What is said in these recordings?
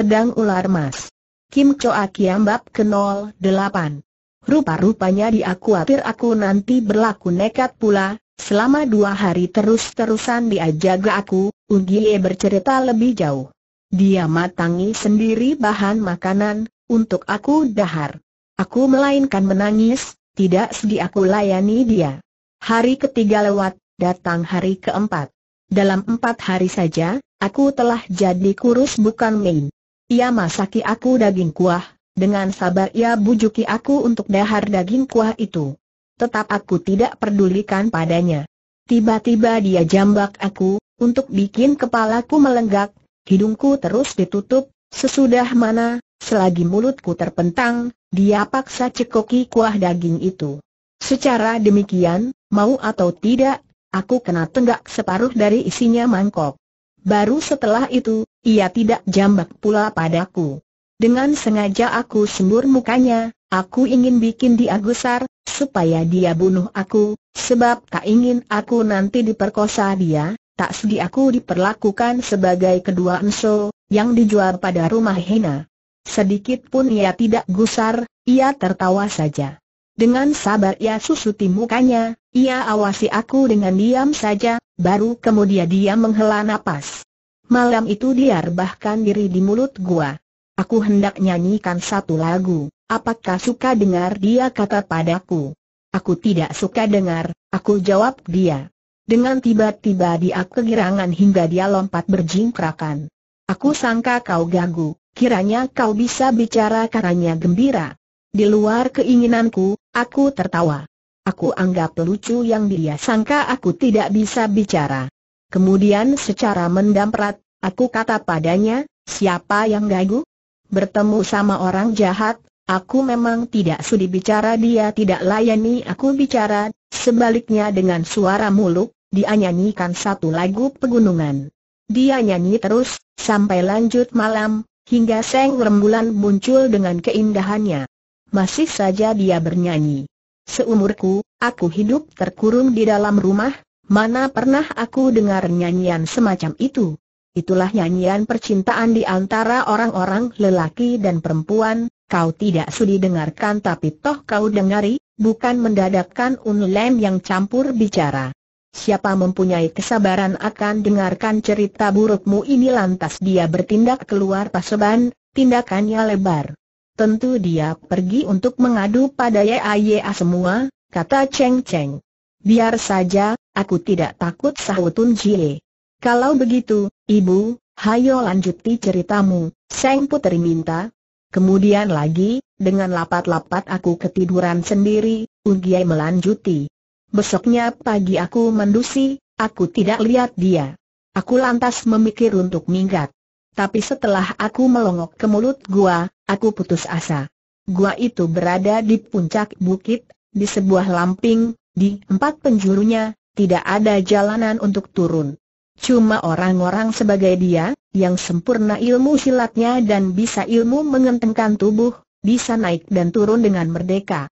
Pedang Ular Mas. Kim Choa Kiam Bab ke 08. Rupa-rupanya dia khawatir aku nanti berlaku nekat pula, selama dua hari terus-terusan dia jaga aku, Ugie bercerita lebih jauh. Dia matangi sendiri bahan makanan, untuk aku dahar. Aku melainkan menangis, tidak sedih aku layani dia. Hari ketiga lewat, datang hari keempat. Dalam empat hari saja, aku telah jadi kurus bukan main. Ia masaki aku daging kuah, dengan sabar ia bujuki aku untuk dahar daging kuah itu. Tetap aku tidak pedulikan padanya. Tiba-tiba dia jambak aku, untuk bikin kepalaku melenggak, hidungku terus ditutup, sesudah mana, selagi mulutku terpentang, dia paksa cekoki kuah daging itu. Secara demikian, mau atau tidak, aku kena tenggak separuh dari isinya mangkok. Baru setelah itu, ia tidak jambak pula padaku. Dengan sengaja aku sembur mukanya, aku ingin bikin dia gusar, supaya dia bunuh aku, sebab tak ingin aku nanti diperkosa dia, tak sedih aku diperlakukan sebagai kedua enso, yang dijual pada rumah Hena. Sedikit pun ia tidak gusar, ia tertawa saja. Dengan sabar ia susuti mukanya, ia awasi aku dengan diam saja, baru kemudian dia menghela nafas. Malam itu dia rebahkan diri di mulut gua. Aku hendak nyanyikan satu lagu, apakah suka dengar dia kata padaku. Aku tidak suka dengar, aku jawab dia. Dengan tiba-tiba dia kegirangan hingga dia lompat berjingkrakan. Aku sangka kau gagu, kiranya kau bisa bicara karanya gembira. Di luar keinginanku, aku tertawa. Aku anggap lucu yang dia sangka aku tidak bisa bicara. Kemudian secara mendamprat, aku kata padanya, siapa yang gagu? Bertemu sama orang jahat, aku memang tidak sudi bicara dia tidak layani aku bicara, sebaliknya dengan suara muluk, dia nyanyikan satu lagu pegunungan. Dia nyanyi terus, sampai lanjut malam, hingga seng rembulan muncul dengan keindahannya. Masih saja dia bernyanyi. Seumurku, aku hidup terkurung di dalam rumah, mana pernah aku dengar nyanyian semacam itu. Itulah nyanyian percintaan di antara orang-orang lelaki dan perempuan, kau tidak sudi dengarkan tapi toh kau dengari, bukan mendadakkan Unlem yang campur bicara. Siapa mempunyai kesabaran akan dengarkan cerita burukmu ini lantas dia bertindak keluar paseban, tindakannya lebar. Tentu dia pergi untuk mengadu pada YAYA semua, kata Cheng Cheng. Biar saja, aku tidak takut sahutun Jie. Kalau begitu, ibu, hayo lanjuti ceritamu, Seng Putri minta. Kemudian lagi, dengan lapat-lapat aku ketiduran sendiri, Ugye melanjuti. Besoknya pagi aku mendusi, aku tidak lihat dia. Aku lantas memikir untuk minggat. Tapi setelah aku melongok ke mulut gua, Aku putus asa. Gua itu berada di puncak bukit, di sebuah lamping, di empat penjurunya, tidak ada jalanan untuk turun. Cuma orang-orang sebagai dia, yang sempurna ilmu silatnya dan bisa ilmu mengentengkan tubuh, bisa naik dan turun dengan merdeka.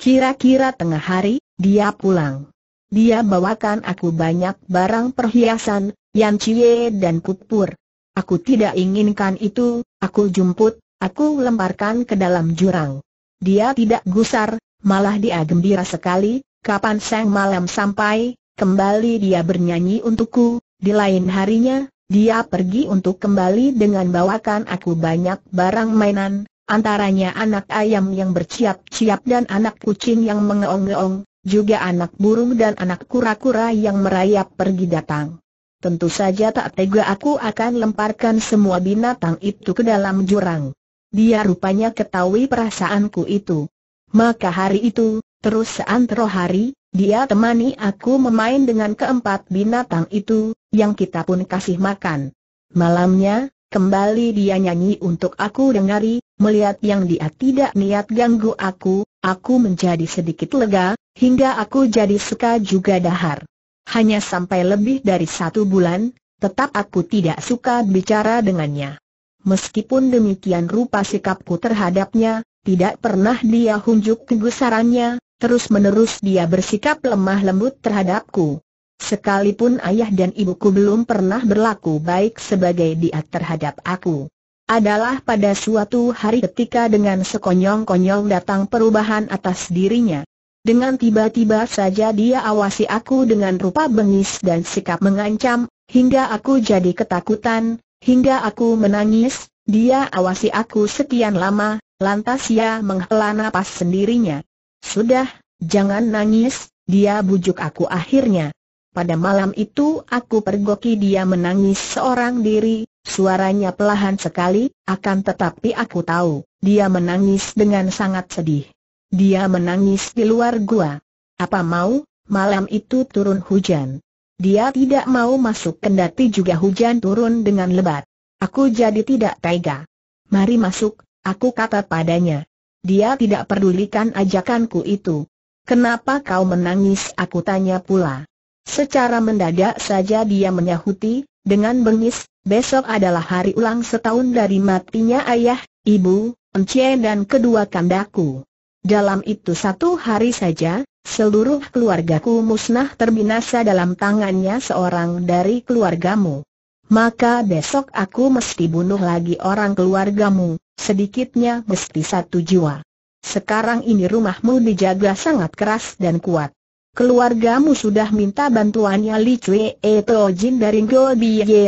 Kira-kira tengah hari, dia pulang. Dia bawakan aku banyak barang perhiasan, yang cie dan kupur. Aku tidak inginkan itu, aku jumput, Aku lemparkan ke dalam jurang. Dia tidak gusar, malah dia gembira sekali, kapan sang malam sampai, kembali dia bernyanyi untukku, di lain harinya, dia pergi untuk kembali dengan bawakan aku banyak barang mainan, antaranya anak ayam yang berciap-ciap dan anak kucing yang mengeong-ngeong, juga anak burung dan anak kura-kura yang merayap pergi datang. Tentu saja tak tega aku akan lemparkan semua binatang itu ke dalam jurang. Dia rupanya ketahui perasaanku itu. Maka hari itu, terus seantero hari, dia temani aku memain dengan keempat binatang itu, yang kita pun kasih makan. Malamnya, kembali dia nyanyi untuk aku dengari, melihat yang dia tidak niat ganggu aku, aku menjadi sedikit lega, hingga aku jadi suka juga dahar. Hanya sampai lebih dari satu bulan, tetap aku tidak suka bicara dengannya. Meskipun demikian rupa sikapku terhadapnya, tidak pernah dia hunjuk kegusarannya, terus-menerus dia bersikap lemah lembut terhadapku. Sekalipun ayah dan ibuku belum pernah berlaku baik sebagai dia terhadap aku. Adalah pada suatu hari ketika dengan sekonyong-konyong datang perubahan atas dirinya. Dengan tiba-tiba saja dia awasi aku dengan rupa bengis dan sikap mengancam, hingga aku jadi ketakutan, Hingga aku menangis, dia awasi aku sekian lama, lantas ia menghela napas sendirinya. Sudah, jangan nangis, dia bujuk aku akhirnya. Pada malam itu aku pergoki dia menangis seorang diri, suaranya pelahan sekali, akan tetapi aku tahu, dia menangis dengan sangat sedih. Dia menangis di luar gua. Apa mau, malam itu turun hujan. Dia tidak mau masuk kendati juga hujan turun dengan lebat. Aku jadi tidak tega. Mari masuk, aku kata padanya. Dia tidak pedulikan ajakanku itu. Kenapa kau menangis aku tanya pula. Secara mendadak saja dia menyahuti, dengan bengis, besok adalah hari ulang setahun dari matinya ayah, ibu, Encien dan kedua kandaku. Dalam itu satu hari saja, Seluruh keluargaku musnah terbinasa dalam tangannya seorang dari keluargamu. Maka besok aku mesti bunuh lagi orang keluargamu, sedikitnya mesti satu jiwa. Sekarang ini rumahmu dijaga sangat keras dan kuat. Keluargamu sudah minta bantuannya Li Cui E Jin dari Go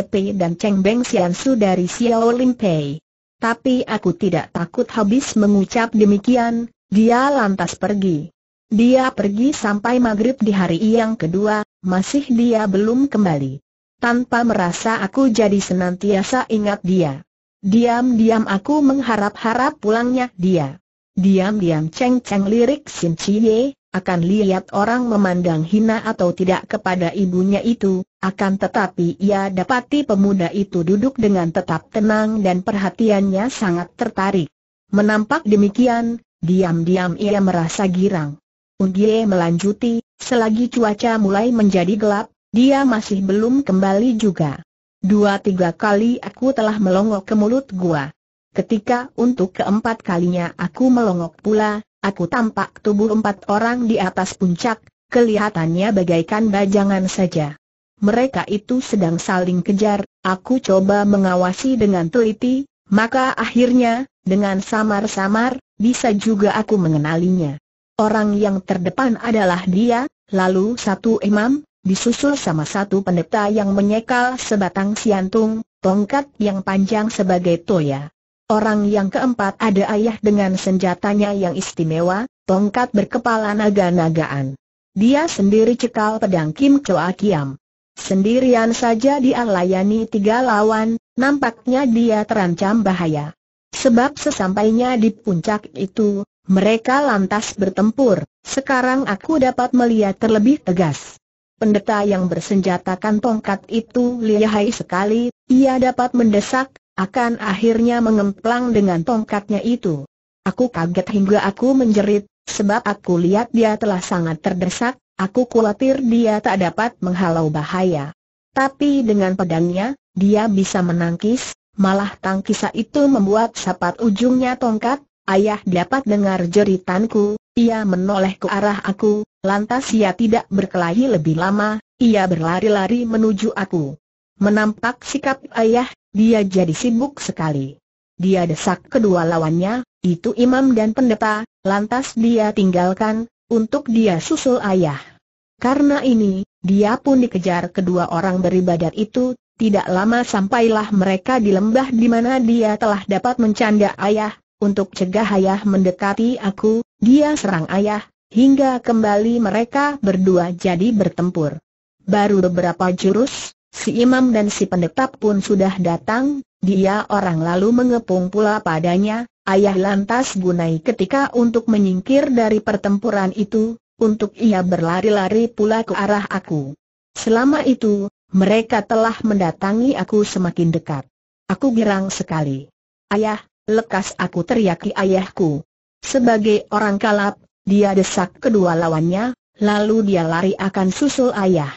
Pei dan Cheng Beng Sian Su dari Xiao Lim Pei. Tapi aku tidak takut habis mengucap demikian, dia lantas pergi. Dia pergi sampai maghrib di hari yang kedua, masih dia belum kembali. Tanpa merasa aku jadi senantiasa ingat dia. Diam-diam aku mengharap-harap pulangnya dia. Diam-diam ceng-ceng lirik Sin Cie, akan lihat orang memandang hina atau tidak kepada ibunya itu, akan tetapi ia dapati pemuda itu duduk dengan tetap tenang dan perhatiannya sangat tertarik. Menampak demikian, diam-diam ia merasa girang. Undie melanjuti, selagi cuaca mulai menjadi gelap, dia masih belum kembali juga. Dua tiga kali aku telah melongok ke mulut gua. Ketika untuk keempat kalinya aku melongok pula, aku tampak tubuh empat orang di atas puncak, kelihatannya bagaikan bajangan saja. Mereka itu sedang saling kejar, aku coba mengawasi dengan teliti, maka akhirnya, dengan samar-samar, bisa juga aku mengenalinya. Orang yang terdepan adalah dia, lalu satu imam, disusul sama satu pendeta yang menyekal sebatang siantung, tongkat yang panjang sebagai toya. Orang yang keempat ada ayah dengan senjatanya yang istimewa, tongkat berkepala naga-nagaan. Dia sendiri cekal pedang Kim Choa Kiam. Sendirian saja dia layani tiga lawan, nampaknya dia terancam bahaya. Sebab sesampainya di puncak itu, mereka lantas bertempur, sekarang aku dapat melihat terlebih tegas. Pendeta yang bersenjatakan tongkat itu lihai sekali, ia dapat mendesak, akan akhirnya mengemplang dengan tongkatnya itu. Aku kaget hingga aku menjerit, sebab aku lihat dia telah sangat terdesak, aku khawatir dia tak dapat menghalau bahaya. Tapi dengan pedangnya, dia bisa menangkis, malah tangkisa itu membuat sapat ujungnya tongkat, Ayah dapat dengar jeritanku, ia menoleh ke arah aku, lantas ia tidak berkelahi lebih lama, ia berlari-lari menuju aku. Menampak sikap ayah, dia jadi sibuk sekali. Dia desak kedua lawannya, itu imam dan pendeta, lantas dia tinggalkan, untuk dia susul ayah. Karena ini, dia pun dikejar kedua orang beribadat itu, tidak lama sampailah mereka di lembah di mana dia telah dapat mencanda ayah, untuk cegah ayah mendekati aku, dia serang ayah, hingga kembali mereka berdua jadi bertempur. Baru beberapa jurus, si imam dan si pendeta pun sudah datang, dia orang lalu mengepung pula padanya, ayah lantas gunai ketika untuk menyingkir dari pertempuran itu, untuk ia berlari-lari pula ke arah aku. Selama itu, mereka telah mendatangi aku semakin dekat. Aku girang sekali. Ayah, Lekas aku teriaki ayahku. Sebagai orang kalap, dia desak kedua lawannya, lalu dia lari akan susul ayah.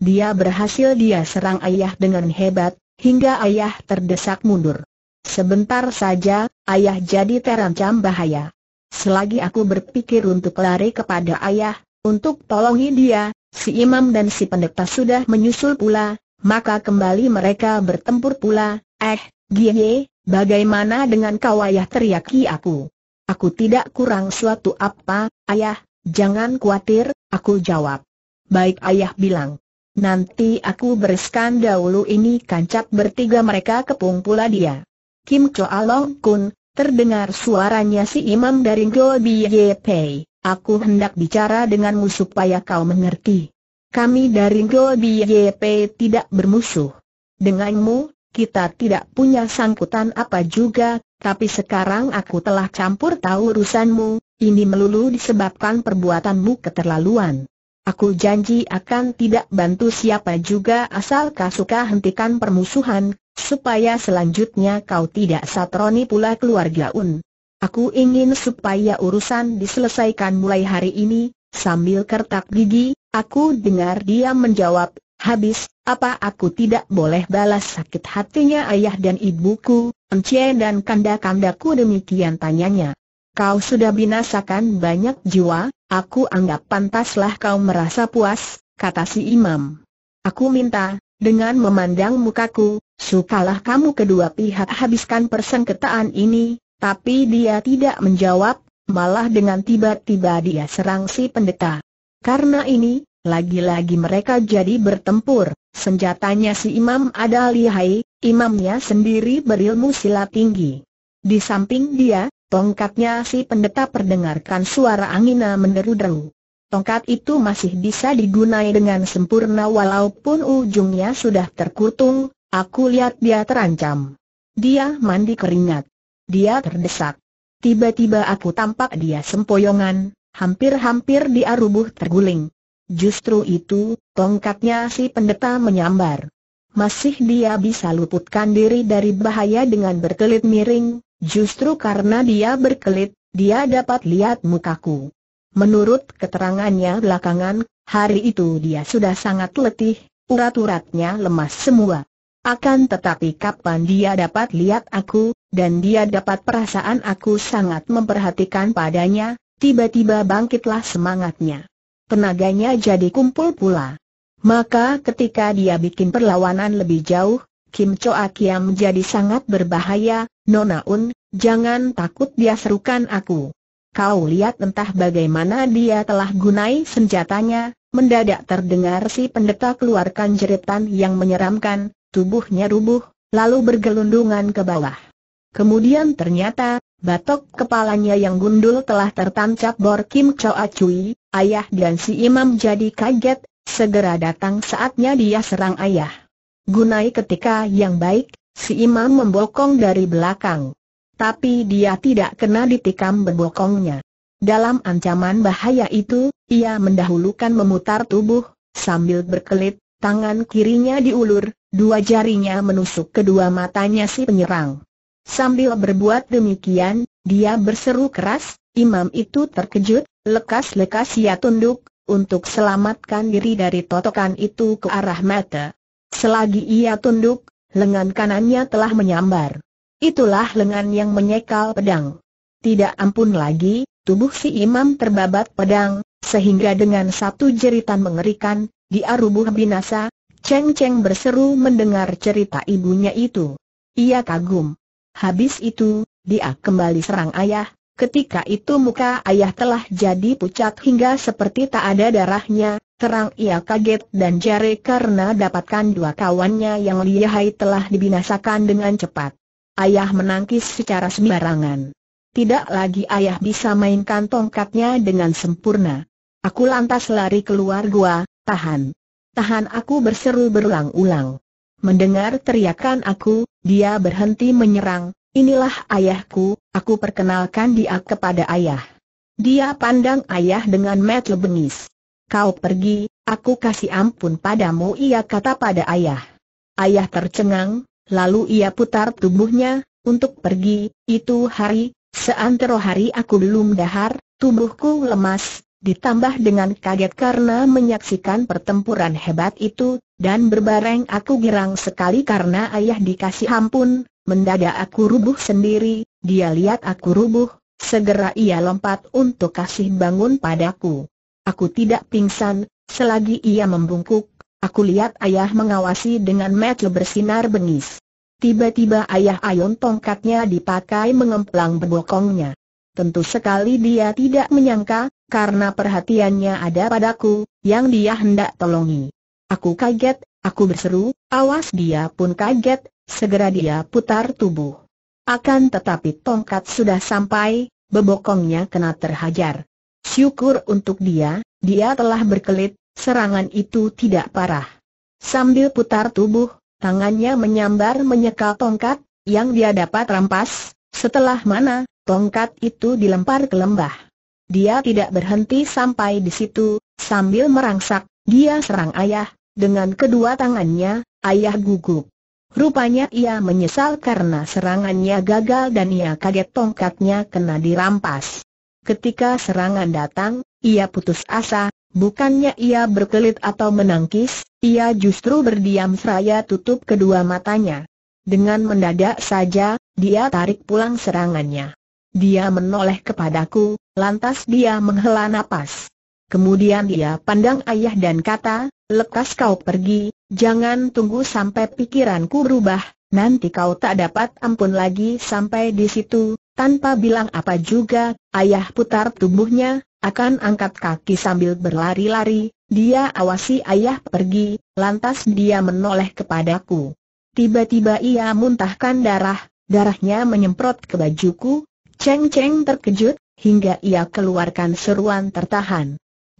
Dia berhasil dia serang ayah dengan hebat, hingga ayah terdesak mundur. Sebentar saja, ayah jadi terancam bahaya. Selagi aku berpikir untuk lari kepada ayah, untuk tolongi dia, si imam dan si pendeta sudah menyusul pula, maka kembali mereka bertempur pula, eh, Gie, Bagaimana dengan kau ayah teriaki aku? Aku tidak kurang suatu apa, ayah, jangan khawatir, aku jawab. Baik ayah bilang. Nanti aku bereskan dahulu ini kancap bertiga mereka kepung pula dia. Kim Choa Long Kun, terdengar suaranya si imam dari Go Biye Pei. Aku hendak bicara denganmu supaya kau mengerti. Kami dari Go Biye Pei tidak bermusuh. Denganmu, kita tidak punya sangkutan apa juga, tapi sekarang aku telah campur tahu urusanmu, ini melulu disebabkan perbuatanmu keterlaluan. Aku janji akan tidak bantu siapa juga asal kau suka hentikan permusuhan, supaya selanjutnya kau tidak satroni pula keluarga Un. Aku ingin supaya urusan diselesaikan mulai hari ini, sambil kertak gigi, aku dengar dia menjawab, Habis, apa aku tidak boleh balas sakit hatinya ayah dan ibuku, Encie dan kanda-kandaku demikian tanyanya. Kau sudah binasakan banyak jiwa, aku anggap pantaslah kau merasa puas, kata si imam. Aku minta, dengan memandang mukaku, sukalah kamu kedua pihak habiskan persengketaan ini, tapi dia tidak menjawab, malah dengan tiba-tiba dia serang si pendeta. Karena ini, lagi-lagi mereka jadi bertempur, senjatanya si imam ada lihai, imamnya sendiri berilmu silat tinggi. Di samping dia, tongkatnya si pendeta perdengarkan suara angina menderu-deru. Tongkat itu masih bisa digunai dengan sempurna walaupun ujungnya sudah terkutung, aku lihat dia terancam. Dia mandi keringat. Dia terdesak. Tiba-tiba aku tampak dia sempoyongan, hampir-hampir dia rubuh terguling. Justru itu, tongkatnya si pendeta menyambar. Masih dia bisa luputkan diri dari bahaya dengan berkelit miring, justru karena dia berkelit, dia dapat lihat mukaku. Menurut keterangannya belakangan, hari itu dia sudah sangat letih, urat-uratnya lemas semua. Akan tetapi kapan dia dapat lihat aku, dan dia dapat perasaan aku sangat memperhatikan padanya, tiba-tiba bangkitlah semangatnya tenaganya jadi kumpul pula. Maka ketika dia bikin perlawanan lebih jauh, Kim Choa Kiam menjadi sangat berbahaya, Nona Un, jangan takut dia serukan aku. Kau lihat entah bagaimana dia telah gunai senjatanya, mendadak terdengar si pendeta keluarkan jeritan yang menyeramkan, tubuhnya rubuh, lalu bergelundungan ke bawah. Kemudian ternyata, batok kepalanya yang gundul telah tertancap bor Kim Choa Chui, ayah dan si imam jadi kaget, segera datang saatnya dia serang ayah. Gunai ketika yang baik, si imam membokong dari belakang. Tapi dia tidak kena ditikam berbokongnya. Dalam ancaman bahaya itu, ia mendahulukan memutar tubuh, sambil berkelit, tangan kirinya diulur, dua jarinya menusuk kedua matanya si penyerang. Sambil berbuat demikian, dia berseru keras, imam itu terkejut, lekas-lekas ia tunduk, untuk selamatkan diri dari totokan itu ke arah mata. Selagi ia tunduk, lengan kanannya telah menyambar. Itulah lengan yang menyekal pedang. Tidak ampun lagi, tubuh si imam terbabat pedang, sehingga dengan satu jeritan mengerikan, dia rubuh binasa, Cheng Cheng berseru mendengar cerita ibunya itu. Ia kagum. Habis itu, dia kembali serang ayah, ketika itu muka ayah telah jadi pucat hingga seperti tak ada darahnya, terang ia kaget dan jari karena dapatkan dua kawannya yang lihai telah dibinasakan dengan cepat. Ayah menangkis secara sembarangan. Tidak lagi ayah bisa mainkan tongkatnya dengan sempurna. Aku lantas lari keluar gua, tahan. Tahan aku berseru berulang-ulang. Mendengar teriakan aku, dia berhenti menyerang, Inilah ayahku, aku perkenalkan dia kepada ayah. Dia pandang ayah dengan mata bengis. Kau pergi, aku kasih ampun padamu ia kata pada ayah. Ayah tercengang, lalu ia putar tubuhnya, untuk pergi, itu hari, seantero hari aku belum dahar, tubuhku lemas, ditambah dengan kaget karena menyaksikan pertempuran hebat itu, dan berbareng aku girang sekali karena ayah dikasih ampun, mendadak aku rubuh sendiri, dia lihat aku rubuh, segera ia lompat untuk kasih bangun padaku. Aku tidak pingsan, selagi ia membungkuk, aku lihat ayah mengawasi dengan mata bersinar bengis. Tiba-tiba ayah ayun tongkatnya dipakai mengemplang berbokongnya. Tentu sekali dia tidak menyangka, karena perhatiannya ada padaku, yang dia hendak tolongi. Aku kaget, aku berseru, awas dia pun kaget, Segera dia putar tubuh. Akan tetapi tongkat sudah sampai, bebokongnya kena terhajar. Syukur untuk dia, dia telah berkelit, serangan itu tidak parah. Sambil putar tubuh, tangannya menyambar menyekal tongkat, yang dia dapat rampas, setelah mana, tongkat itu dilempar ke lembah. Dia tidak berhenti sampai di situ, sambil merangsak, dia serang ayah, dengan kedua tangannya, ayah gugup. Rupanya ia menyesal karena serangannya gagal dan ia kaget tongkatnya kena dirampas. Ketika serangan datang, ia putus asa, bukannya ia berkelit atau menangkis, ia justru berdiam seraya tutup kedua matanya. Dengan mendadak saja, dia tarik pulang serangannya. Dia menoleh kepadaku, lantas dia menghela napas. Kemudian dia pandang ayah dan kata, lekas kau pergi, jangan tunggu sampai pikiranku berubah, nanti kau tak dapat ampun lagi sampai di situ. Tanpa bilang apa juga, ayah putar tubuhnya, akan angkat kaki sambil berlari-lari, dia awasi ayah pergi, lantas dia menoleh kepadaku. Tiba-tiba ia muntahkan darah, darahnya menyemprot ke bajuku, Ceng Ceng terkejut, hingga ia keluarkan seruan tertahan.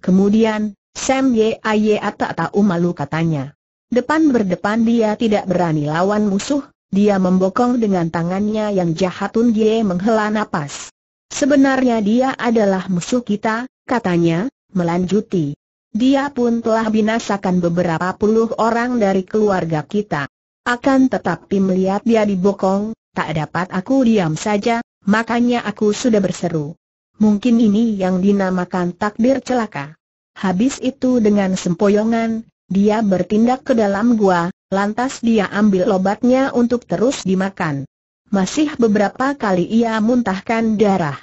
Kemudian, Sam Yaya tak tahu malu katanya. Depan berdepan dia tidak berani lawan musuh, dia membokong dengan tangannya yang jahatun Gie menghela napas. Sebenarnya dia adalah musuh kita, katanya, melanjuti. Dia pun telah binasakan beberapa puluh orang dari keluarga kita. Akan tetapi melihat dia dibokong, tak dapat aku diam saja, makanya aku sudah berseru. Mungkin ini yang dinamakan takdir celaka. Habis itu dengan sempoyongan, dia bertindak ke dalam gua, lantas dia ambil lobatnya untuk terus dimakan. Masih beberapa kali ia muntahkan darah.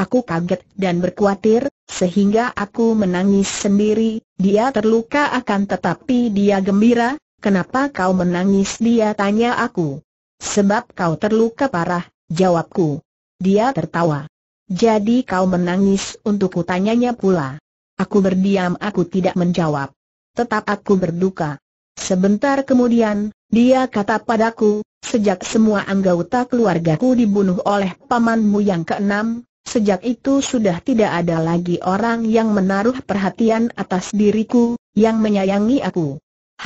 Aku kaget dan berkhawatir, sehingga aku menangis sendiri, dia terluka akan tetapi dia gembira, kenapa kau menangis dia tanya aku. Sebab kau terluka parah, jawabku. Dia tertawa. Jadi kau menangis untuk kutanyanya pula. Aku berdiam aku tidak menjawab. Tetap aku berduka. Sebentar kemudian, dia kata padaku, sejak semua anggota keluargaku dibunuh oleh pamanmu yang keenam, sejak itu sudah tidak ada lagi orang yang menaruh perhatian atas diriku, yang menyayangi aku.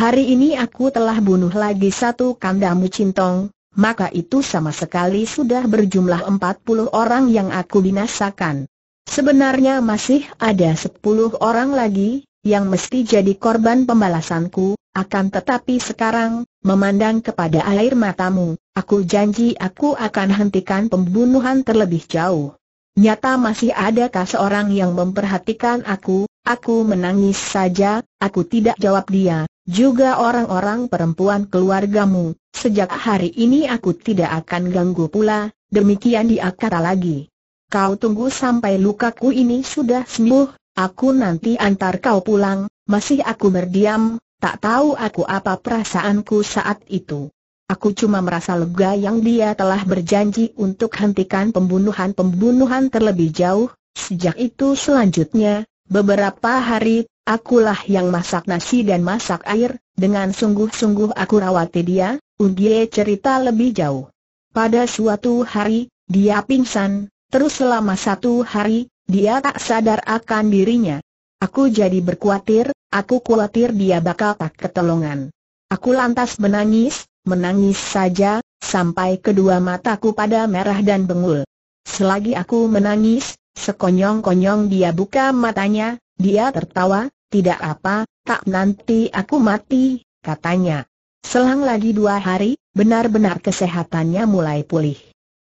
Hari ini aku telah bunuh lagi satu kandamu cintong, maka itu sama sekali sudah berjumlah 40 orang yang aku binasakan. Sebenarnya masih ada 10 orang lagi, yang mesti jadi korban pembalasanku, akan tetapi sekarang, memandang kepada air matamu, aku janji aku akan hentikan pembunuhan terlebih jauh. Nyata masih adakah seorang yang memperhatikan aku, aku menangis saja, aku tidak jawab dia, juga orang-orang perempuan keluargamu, sejak hari ini aku tidak akan ganggu pula, demikian dia kata lagi. Kau tunggu sampai lukaku ini sudah sembuh, aku nanti antar kau pulang, masih aku berdiam, tak tahu aku apa perasaanku saat itu. Aku cuma merasa lega yang dia telah berjanji untuk hentikan pembunuhan-pembunuhan terlebih jauh. Sejak itu selanjutnya, beberapa hari Akulah yang masak nasi dan masak air, dengan sungguh-sungguh aku rawat dia, Undie cerita lebih jauh. Pada suatu hari, dia pingsan, terus selama satu hari, dia tak sadar akan dirinya. Aku jadi berkuatir, aku khawatir dia bakal tak ketolongan. Aku lantas menangis, menangis saja, sampai kedua mataku pada merah dan bengul. Selagi aku menangis, sekonyong-konyong dia buka matanya, dia tertawa, tidak apa, tak nanti aku mati, katanya. Selang lagi dua hari, benar-benar kesehatannya mulai pulih.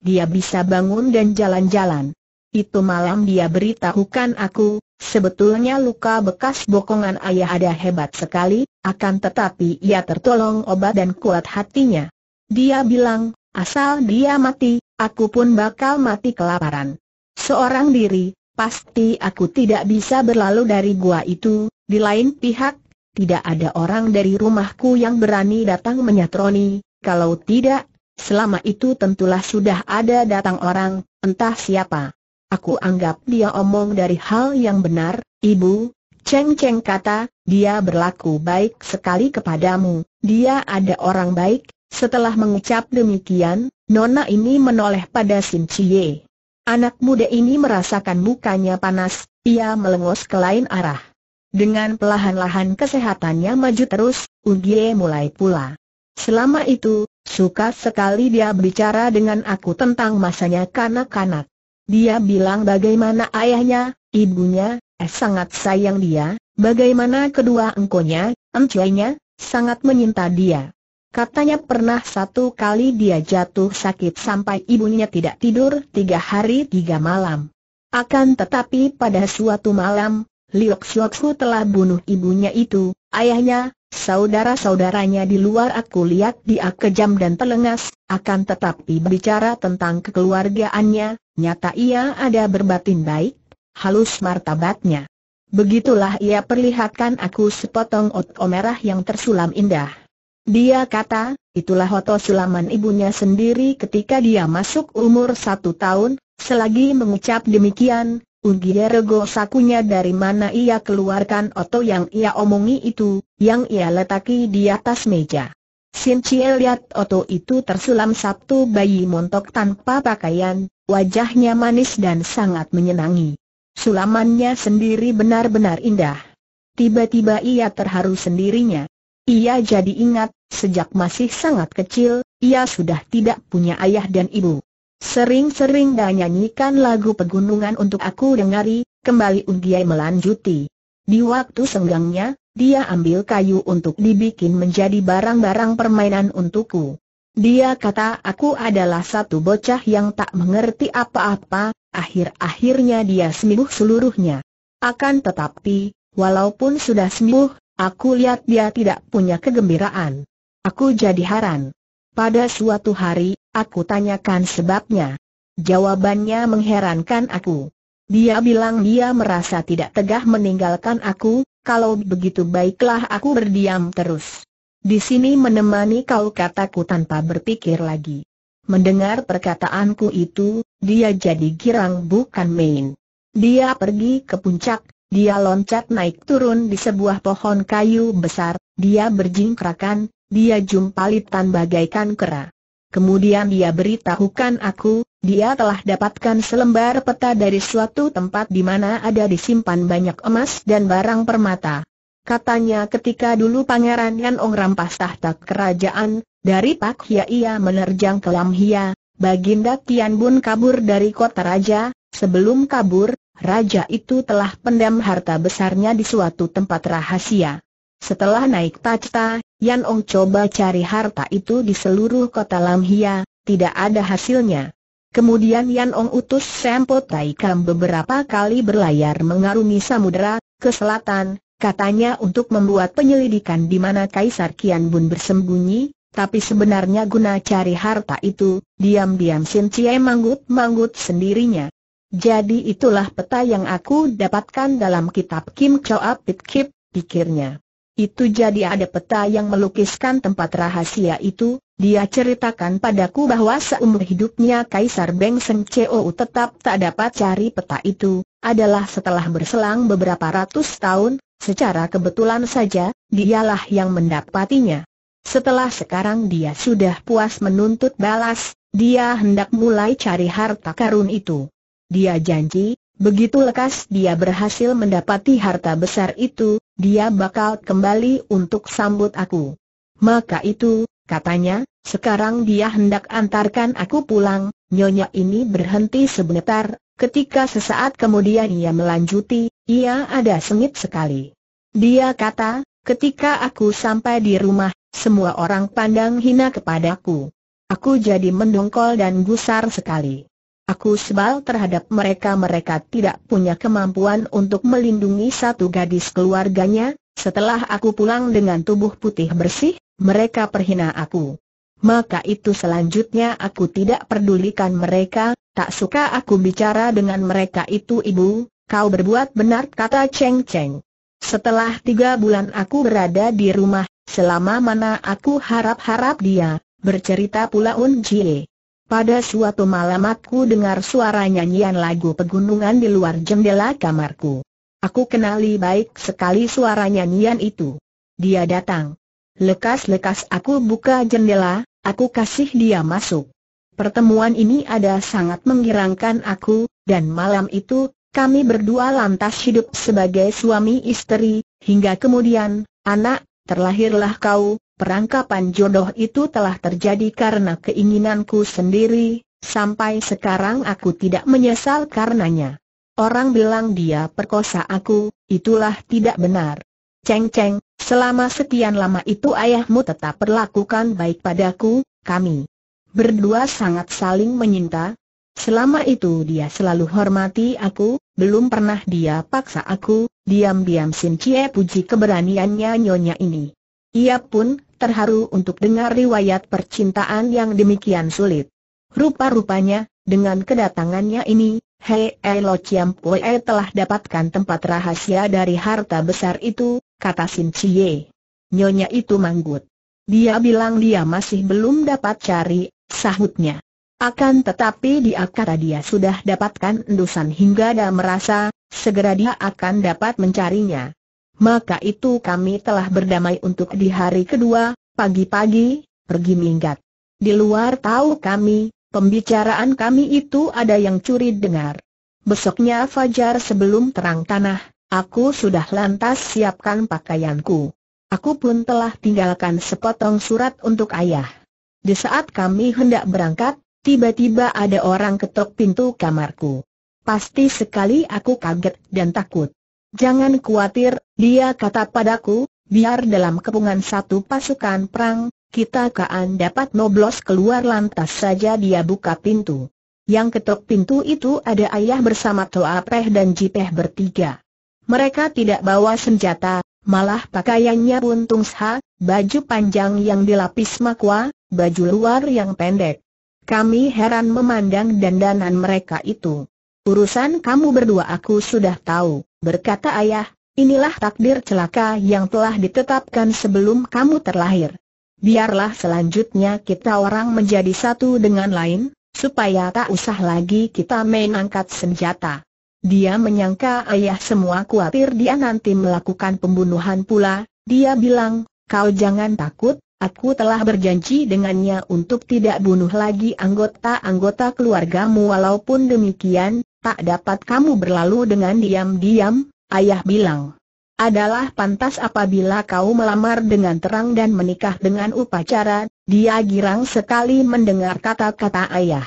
Dia bisa bangun dan jalan-jalan. Itu malam dia beritahukan aku, sebetulnya luka bekas bokongan ayah ada hebat sekali, akan tetapi ia tertolong obat dan kuat hatinya. Dia bilang, asal dia mati, aku pun bakal mati kelaparan. Seorang diri, Pasti aku tidak bisa berlalu dari gua itu, di lain pihak, tidak ada orang dari rumahku yang berani datang menyatroni, kalau tidak, selama itu tentulah sudah ada datang orang, entah siapa. Aku anggap dia omong dari hal yang benar, ibu, Cheng Cheng kata, dia berlaku baik sekali kepadamu, dia ada orang baik, setelah mengucap demikian, Nona ini menoleh pada Sin Chie. Anak muda ini merasakan mukanya panas, ia melengos ke lain arah. Dengan pelahan lahan kesehatannya maju terus, Ugye mulai pula. Selama itu, suka sekali dia berbicara dengan aku tentang masanya kanak-kanak. Dia bilang bagaimana ayahnya, ibunya, eh sangat sayang dia, bagaimana kedua engkonya, encainya, sangat menyinta dia. Katanya pernah satu kali dia jatuh sakit sampai ibunya tidak tidur tiga hari tiga malam. Akan tetapi pada suatu malam, Liok Siok telah bunuh ibunya itu, ayahnya, saudara-saudaranya di luar aku lihat dia kejam dan telengas, akan tetapi bicara tentang kekeluargaannya, nyata ia ada berbatin baik, halus martabatnya. Begitulah ia perlihatkan aku sepotong ot merah yang tersulam indah. Dia kata, itulah Hoto Sulaman ibunya sendiri ketika dia masuk umur satu tahun, selagi mengucap demikian, rego sakunya dari mana ia keluarkan Oto yang ia omongi itu, yang ia letaki di atas meja. Sin Chie lihat Oto itu tersulam satu bayi montok tanpa pakaian, wajahnya manis dan sangat menyenangi. Sulamannya sendiri benar-benar indah. Tiba-tiba ia terharu sendirinya. Ia jadi ingat, Sejak masih sangat kecil, ia sudah tidak punya ayah dan ibu. Sering-sering dia nyanyikan lagu pegunungan untuk aku dengari, kembali Unggiai melanjuti. Di waktu senggangnya, dia ambil kayu untuk dibikin menjadi barang-barang permainan untukku. Dia kata aku adalah satu bocah yang tak mengerti apa-apa, akhir-akhirnya dia sembuh seluruhnya. Akan tetapi, walaupun sudah sembuh, aku lihat dia tidak punya kegembiraan. Aku jadi haran. Pada suatu hari, aku tanyakan sebabnya. Jawabannya mengherankan aku. Dia bilang dia merasa tidak tegah meninggalkan aku, kalau begitu baiklah aku berdiam terus. Di sini menemani kau kataku tanpa berpikir lagi. Mendengar perkataanku itu, dia jadi girang bukan main. Dia pergi ke puncak, dia loncat naik turun di sebuah pohon kayu besar, dia berjingkrakan, dia jumpalitan bagaikan kera. Kemudian dia beritahukan aku, dia telah dapatkan selembar peta dari suatu tempat di mana ada disimpan banyak emas dan barang permata. Katanya ketika dulu Pangeran Yan Ong rampas tahta kerajaan, dari Pak Hia ia menerjang ke Lam Hia, Baginda Tian Bun kabur dari kota raja, sebelum kabur, raja itu telah pendam harta besarnya di suatu tempat rahasia. Setelah naik tahta, Yan Ong coba cari harta itu di seluruh kota Lam Hia, tidak ada hasilnya. Kemudian Yan Ong utus Sempo Tai beberapa kali berlayar mengarungi samudera ke selatan, katanya untuk membuat penyelidikan di mana Kaisar Kian Bun bersembunyi, tapi sebenarnya guna cari harta itu, diam-diam Sin Cie manggut-manggut sendirinya. Jadi itulah peta yang aku dapatkan dalam kitab Kim Choa Pit Kip, pikirnya. Itu jadi ada peta yang melukiskan tempat rahasia itu, dia ceritakan padaku bahwa seumur hidupnya Kaisar Beng Seng Chou tetap tak dapat cari peta itu, adalah setelah berselang beberapa ratus tahun, secara kebetulan saja, dialah yang mendapatinya. Setelah sekarang dia sudah puas menuntut balas, dia hendak mulai cari harta karun itu. Dia janji, begitu lekas dia berhasil mendapati harta besar itu, dia bakal kembali untuk sambut aku. Maka itu, katanya, sekarang dia hendak antarkan aku pulang, nyonya ini berhenti sebentar, ketika sesaat kemudian ia melanjuti, ia ada sengit sekali. Dia kata, ketika aku sampai di rumah, semua orang pandang hina kepadaku. Aku jadi mendongkol dan gusar sekali. Aku sebal terhadap mereka mereka tidak punya kemampuan untuk melindungi satu gadis keluarganya, setelah aku pulang dengan tubuh putih bersih, mereka perhina aku. Maka itu selanjutnya aku tidak pedulikan mereka, tak suka aku bicara dengan mereka itu ibu, kau berbuat benar kata Cheng Cheng. Setelah tiga bulan aku berada di rumah, selama mana aku harap-harap dia, bercerita pula Un Jie. Pada suatu malam aku dengar suara nyanyian lagu pegunungan di luar jendela kamarku. Aku kenali baik sekali suara nyanyian itu. Dia datang. Lekas-lekas aku buka jendela, aku kasih dia masuk. Pertemuan ini ada sangat menggirangkan aku, dan malam itu, kami berdua lantas hidup sebagai suami istri, hingga kemudian, anak, terlahirlah kau, Perangkapan jodoh itu telah terjadi karena keinginanku sendiri, sampai sekarang aku tidak menyesal karenanya. Orang bilang dia perkosa aku, itulah tidak benar. Ceng Ceng, selama sekian lama itu ayahmu tetap perlakukan baik padaku, kami berdua sangat saling menyinta. Selama itu dia selalu hormati aku, belum pernah dia paksa aku, diam-diam Sin Cie puji keberaniannya nyonya ini. Ia pun terharu untuk dengar riwayat percintaan yang demikian sulit. Rupa-rupanya, dengan kedatangannya ini, Hei Lo Chiam Pue telah dapatkan tempat rahasia dari harta besar itu, kata Sin Chie. Nyonya itu manggut. Dia bilang dia masih belum dapat cari, sahutnya. Akan tetapi dia kata dia sudah dapatkan endusan hingga dia merasa, segera dia akan dapat mencarinya maka itu kami telah berdamai untuk di hari kedua, pagi-pagi, pergi minggat. Di luar tahu kami, pembicaraan kami itu ada yang curi dengar. Besoknya fajar sebelum terang tanah, aku sudah lantas siapkan pakaianku. Aku pun telah tinggalkan sepotong surat untuk ayah. Di saat kami hendak berangkat, tiba-tiba ada orang ketok pintu kamarku. Pasti sekali aku kaget dan takut. Jangan khawatir, dia kata padaku, biar dalam kepungan satu pasukan perang, kita kean dapat noblos keluar lantas saja dia buka pintu. Yang ketuk pintu itu ada ayah bersama Toa Peh dan Jipeh bertiga. Mereka tidak bawa senjata, malah pakaiannya buntung tungsha, baju panjang yang dilapis makwa, baju luar yang pendek. Kami heran memandang dandanan mereka itu. Urusan kamu berdua aku sudah tahu berkata ayah, inilah takdir celaka yang telah ditetapkan sebelum kamu terlahir. Biarlah selanjutnya kita orang menjadi satu dengan lain, supaya tak usah lagi kita main angkat senjata. Dia menyangka ayah semua khawatir dia nanti melakukan pembunuhan pula, dia bilang, kau jangan takut, Aku telah berjanji dengannya untuk tidak bunuh lagi anggota-anggota keluargamu walaupun demikian, tak dapat kamu berlalu dengan diam-diam, ayah bilang. Adalah pantas apabila kau melamar dengan terang dan menikah dengan upacara, dia girang sekali mendengar kata-kata ayah.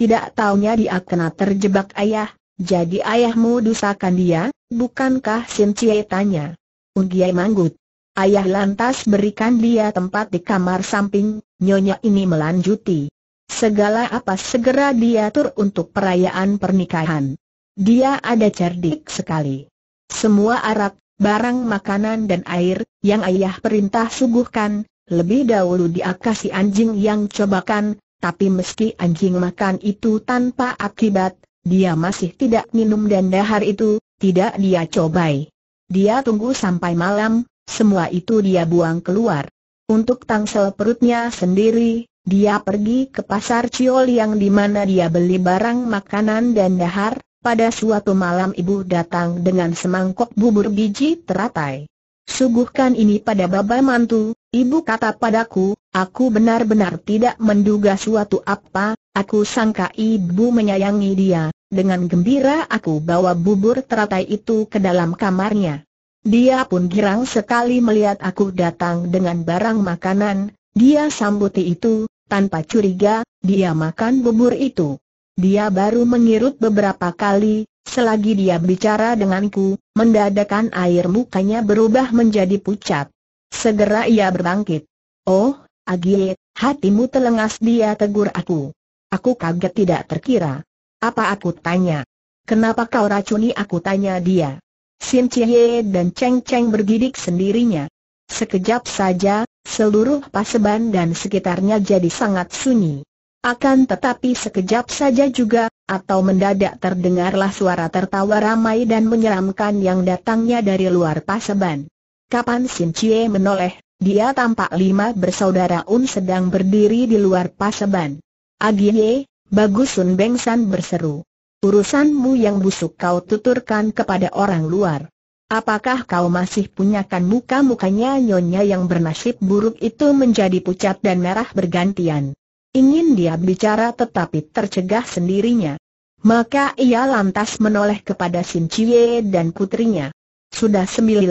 Tidak taunya dia kena terjebak ayah, jadi ayahmu dusakan dia, bukankah Sin Cie tanya. Unggiai manggut. Ayah lantas berikan dia tempat di kamar samping, nyonya ini melanjuti. Segala apa segera diatur untuk perayaan pernikahan. Dia ada cerdik sekali. Semua arak, barang makanan dan air, yang ayah perintah suguhkan, lebih dahulu dia kasih anjing yang cobakan, tapi meski anjing makan itu tanpa akibat, dia masih tidak minum dan dahar itu, tidak dia cobai. Dia tunggu sampai malam, semua itu dia buang keluar. Untuk tangsel perutnya sendiri, dia pergi ke pasar Ciol yang di mana dia beli barang makanan dan dahar, pada suatu malam ibu datang dengan semangkok bubur biji teratai. Suguhkan ini pada baba mantu, ibu kata padaku, aku benar-benar tidak menduga suatu apa, aku sangka ibu menyayangi dia, dengan gembira aku bawa bubur teratai itu ke dalam kamarnya. Dia pun girang sekali melihat aku datang dengan barang makanan, dia sambuti itu, tanpa curiga, dia makan bubur itu. Dia baru mengirut beberapa kali, selagi dia bicara denganku, mendadakan air mukanya berubah menjadi pucat. Segera ia berbangkit. Oh, Agie, hatimu telengas dia tegur aku. Aku kaget tidak terkira. Apa aku tanya? Kenapa kau racuni aku tanya dia? Sin Chie dan Cheng Cheng bergidik sendirinya. Sekejap saja, seluruh Paseban dan sekitarnya jadi sangat sunyi. Akan tetapi sekejap saja juga, atau mendadak terdengarlah suara tertawa ramai dan menyeramkan yang datangnya dari luar Paseban. Kapan Sin Chie menoleh, dia tampak lima bersaudara Un sedang berdiri di luar Paseban. Agie, bagus Sun Beng San berseru. Urusanmu yang busuk kau tuturkan kepada orang luar. Apakah kau masih punyakan muka-mukanya nyonya yang bernasib buruk itu menjadi pucat dan merah bergantian? Ingin dia bicara tetapi tercegah sendirinya. Maka ia lantas menoleh kepada Sin Chie dan putrinya. Sudah 19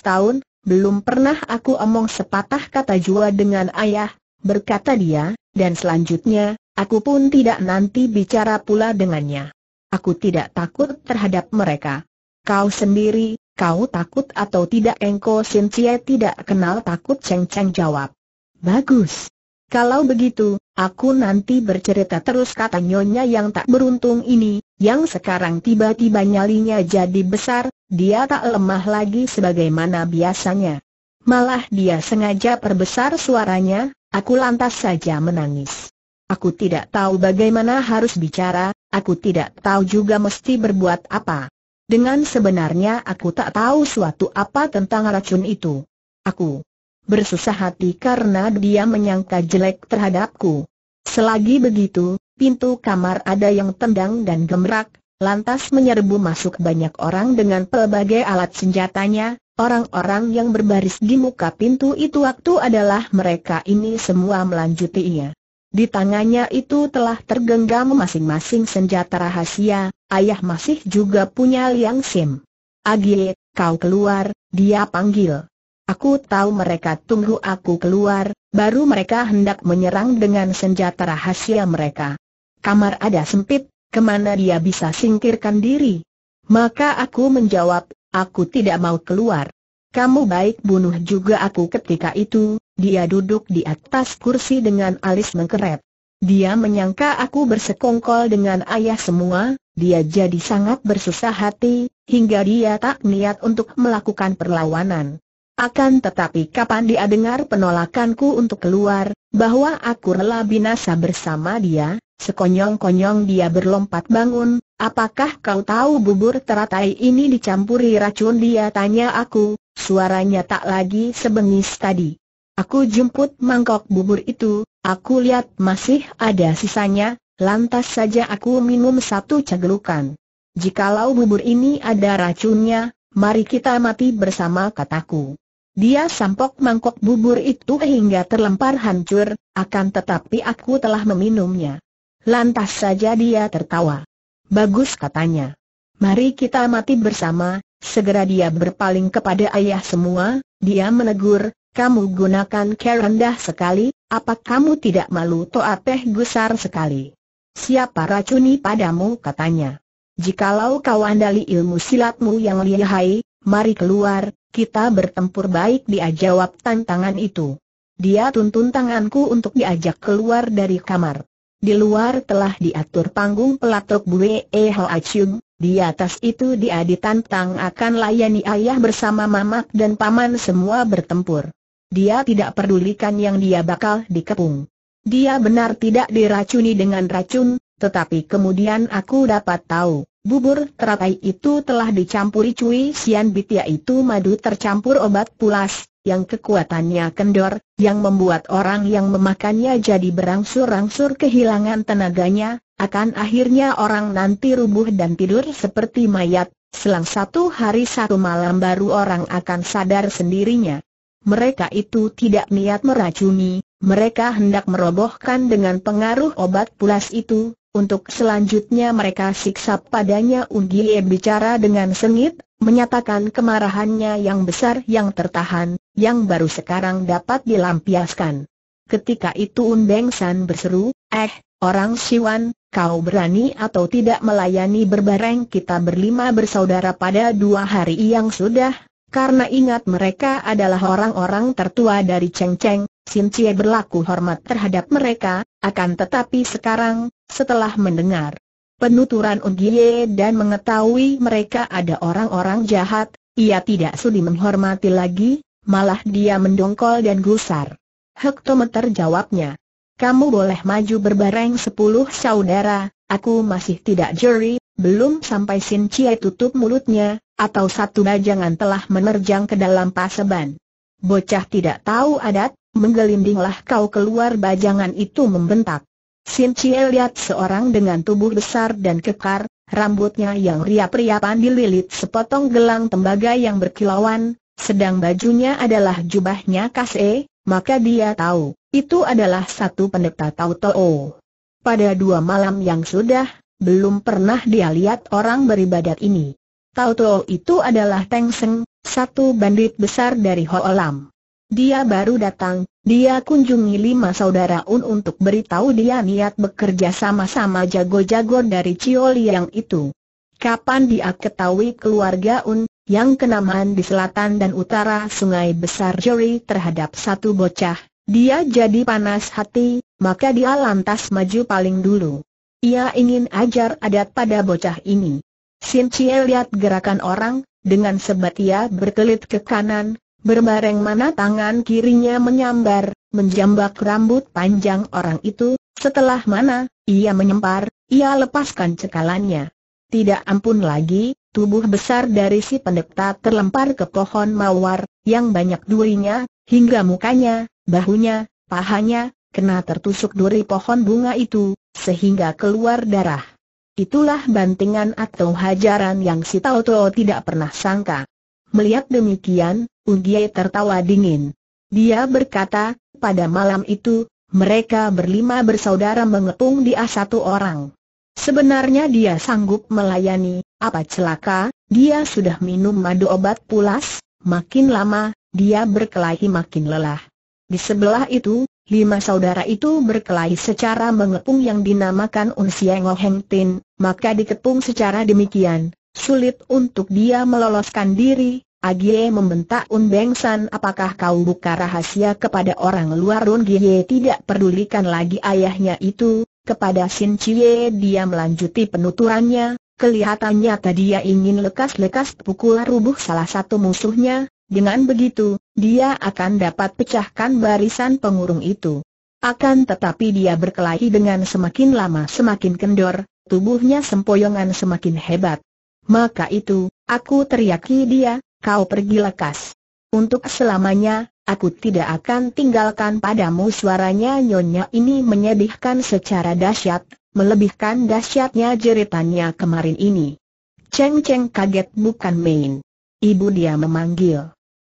tahun, belum pernah aku omong sepatah kata jua dengan ayah, berkata dia, dan selanjutnya, aku pun tidak nanti bicara pula dengannya. Aku tidak takut terhadap mereka. Kau sendiri, Kau takut atau tidak Engko Sin Cie tidak kenal takut Cheng Cheng jawab. Bagus. Kalau begitu, aku nanti bercerita terus kata nyonya yang tak beruntung ini, yang sekarang tiba-tiba nyalinya jadi besar, dia tak lemah lagi sebagaimana biasanya. Malah dia sengaja perbesar suaranya, aku lantas saja menangis. Aku tidak tahu bagaimana harus bicara, aku tidak tahu juga mesti berbuat apa. Dengan sebenarnya aku tak tahu suatu apa tentang racun itu. Aku bersusah hati karena dia menyangka jelek terhadapku. Selagi begitu, pintu kamar ada yang tendang dan gemerak, lantas menyerbu masuk banyak orang dengan pelbagai alat senjatanya, orang-orang yang berbaris di muka pintu itu waktu adalah mereka ini semua melanjutinya. Di tangannya itu telah tergenggam masing-masing senjata rahasia, ayah masih juga punya Liang Sim. Agie, kau keluar, dia panggil. Aku tahu mereka tunggu aku keluar, baru mereka hendak menyerang dengan senjata rahasia mereka. Kamar ada sempit, kemana dia bisa singkirkan diri? Maka aku menjawab, aku tidak mau keluar. Kamu baik bunuh juga aku ketika itu, dia duduk di atas kursi dengan alis mengkeret. Dia menyangka aku bersekongkol dengan ayah semua, dia jadi sangat bersusah hati, hingga dia tak niat untuk melakukan perlawanan. Akan tetapi kapan dia dengar penolakanku untuk keluar, bahwa aku rela binasa bersama dia, sekonyong-konyong dia berlompat bangun, apakah kau tahu bubur teratai ini dicampuri racun dia tanya aku, suaranya tak lagi sebengis tadi. Aku jemput mangkok bubur itu, aku lihat masih ada sisanya, lantas saja aku minum satu cegelukan. Jikalau bubur ini ada racunnya, mari kita mati bersama kataku. Dia sampok mangkok bubur itu hingga terlempar hancur, akan tetapi aku telah meminumnya. Lantas saja dia tertawa. Bagus katanya. Mari kita mati bersama, segera dia berpaling kepada ayah semua, dia menegur, kamu gunakan care rendah sekali, apa kamu tidak malu teh gusar sekali? Siapa racuni padamu katanya. Jikalau kau andali ilmu silatmu yang lihai, mari keluar, kita bertempur baik dia jawab tantangan itu. Dia tuntun tanganku untuk diajak keluar dari kamar. Di luar telah diatur panggung pelatok Bue E Chung, di atas itu dia ditantang akan layani ayah bersama mamak dan paman semua bertempur. Dia tidak pedulikan yang dia bakal dikepung. Dia benar tidak diracuni dengan racun, tetapi kemudian aku dapat tahu, bubur teratai itu telah dicampuri cui sian bitia itu madu tercampur obat pulas, yang kekuatannya kendor, yang membuat orang yang memakannya jadi berangsur-angsur kehilangan tenaganya, akan akhirnya orang nanti rubuh dan tidur seperti mayat, selang satu hari satu malam baru orang akan sadar sendirinya. Mereka itu tidak niat meracuni, mereka hendak merobohkan dengan pengaruh obat pulas itu, untuk selanjutnya mereka siksa padanya Unggie bicara dengan sengit, menyatakan kemarahannya yang besar yang tertahan, yang baru sekarang dapat dilampiaskan. Ketika itu Undeng San berseru, eh, orang Siwan, kau berani atau tidak melayani berbareng kita berlima bersaudara pada dua hari yang sudah, karena ingat mereka adalah orang-orang tertua dari Cheng Cheng, Sin Cie berlaku hormat terhadap mereka, akan tetapi sekarang, setelah mendengar penuturan Ungie dan mengetahui mereka ada orang-orang jahat, ia tidak sudi menghormati lagi, malah dia mendongkol dan gusar. Hektometer jawabnya. Kamu boleh maju berbareng sepuluh saudara, aku masih tidak juri, belum sampai Sin Cie tutup mulutnya, atau satu bajangan telah menerjang ke dalam paseban. Bocah tidak tahu adat, menggelindinglah kau keluar bajangan itu membentak. Sin Chie lihat seorang dengan tubuh besar dan kekar, rambutnya yang riap-riapan dililit sepotong gelang tembaga yang berkilauan, sedang bajunya adalah jubahnya kase, maka dia tahu, itu adalah satu pendeta Tau To'o. Pada dua malam yang sudah, belum pernah dia lihat orang beribadat ini. Tau To'o itu adalah Teng Seng, satu bandit besar dari Ho Olam. Dia baru datang, dia kunjungi lima saudara Un untuk beritahu dia niat bekerja sama-sama jago-jago dari Cio yang itu. Kapan dia ketahui keluarga Un, yang kenamaan di selatan dan utara sungai besar Jori terhadap satu bocah, dia jadi panas hati, maka dia lantas maju paling dulu. Ia ingin ajar adat pada bocah ini. Sin Cie lihat gerakan orang, dengan sebat ia berkelit ke kanan, Berbareng mana tangan kirinya menyambar, menjambak rambut panjang orang itu, setelah mana, ia menyempar, ia lepaskan cekalannya. Tidak ampun lagi, tubuh besar dari si pendekta terlempar ke pohon mawar, yang banyak durinya, hingga mukanya, bahunya, pahanya, kena tertusuk duri pohon bunga itu, sehingga keluar darah. Itulah bantingan atau hajaran yang si tau tau tidak pernah sangka. Melihat demikian, Ugye tertawa dingin. Dia berkata, pada malam itu, mereka berlima bersaudara mengepung dia satu orang. Sebenarnya dia sanggup melayani, apa celaka, dia sudah minum madu obat pulas, makin lama, dia berkelahi makin lelah. Di sebelah itu, lima saudara itu berkelahi secara mengepung yang dinamakan Unsieng Heng Tin, maka dikepung secara demikian, sulit untuk dia meloloskan diri, Agie membentak Unbengsan apakah kau buka rahasia kepada orang luar Gie tidak pedulikan lagi ayahnya itu, kepada Sin Chie dia melanjuti penuturannya, kelihatannya tadi dia ingin lekas-lekas pukul rubuh salah satu musuhnya, dengan begitu, dia akan dapat pecahkan barisan pengurung itu. Akan tetapi dia berkelahi dengan semakin lama semakin kendor, tubuhnya sempoyongan semakin hebat. Maka itu, aku teriaki dia, kau pergi lekas. Untuk selamanya, aku tidak akan tinggalkan padamu suaranya nyonya ini menyedihkan secara dahsyat, melebihkan dahsyatnya jeritannya kemarin ini. Cheng Cheng kaget bukan main. Ibu dia memanggil.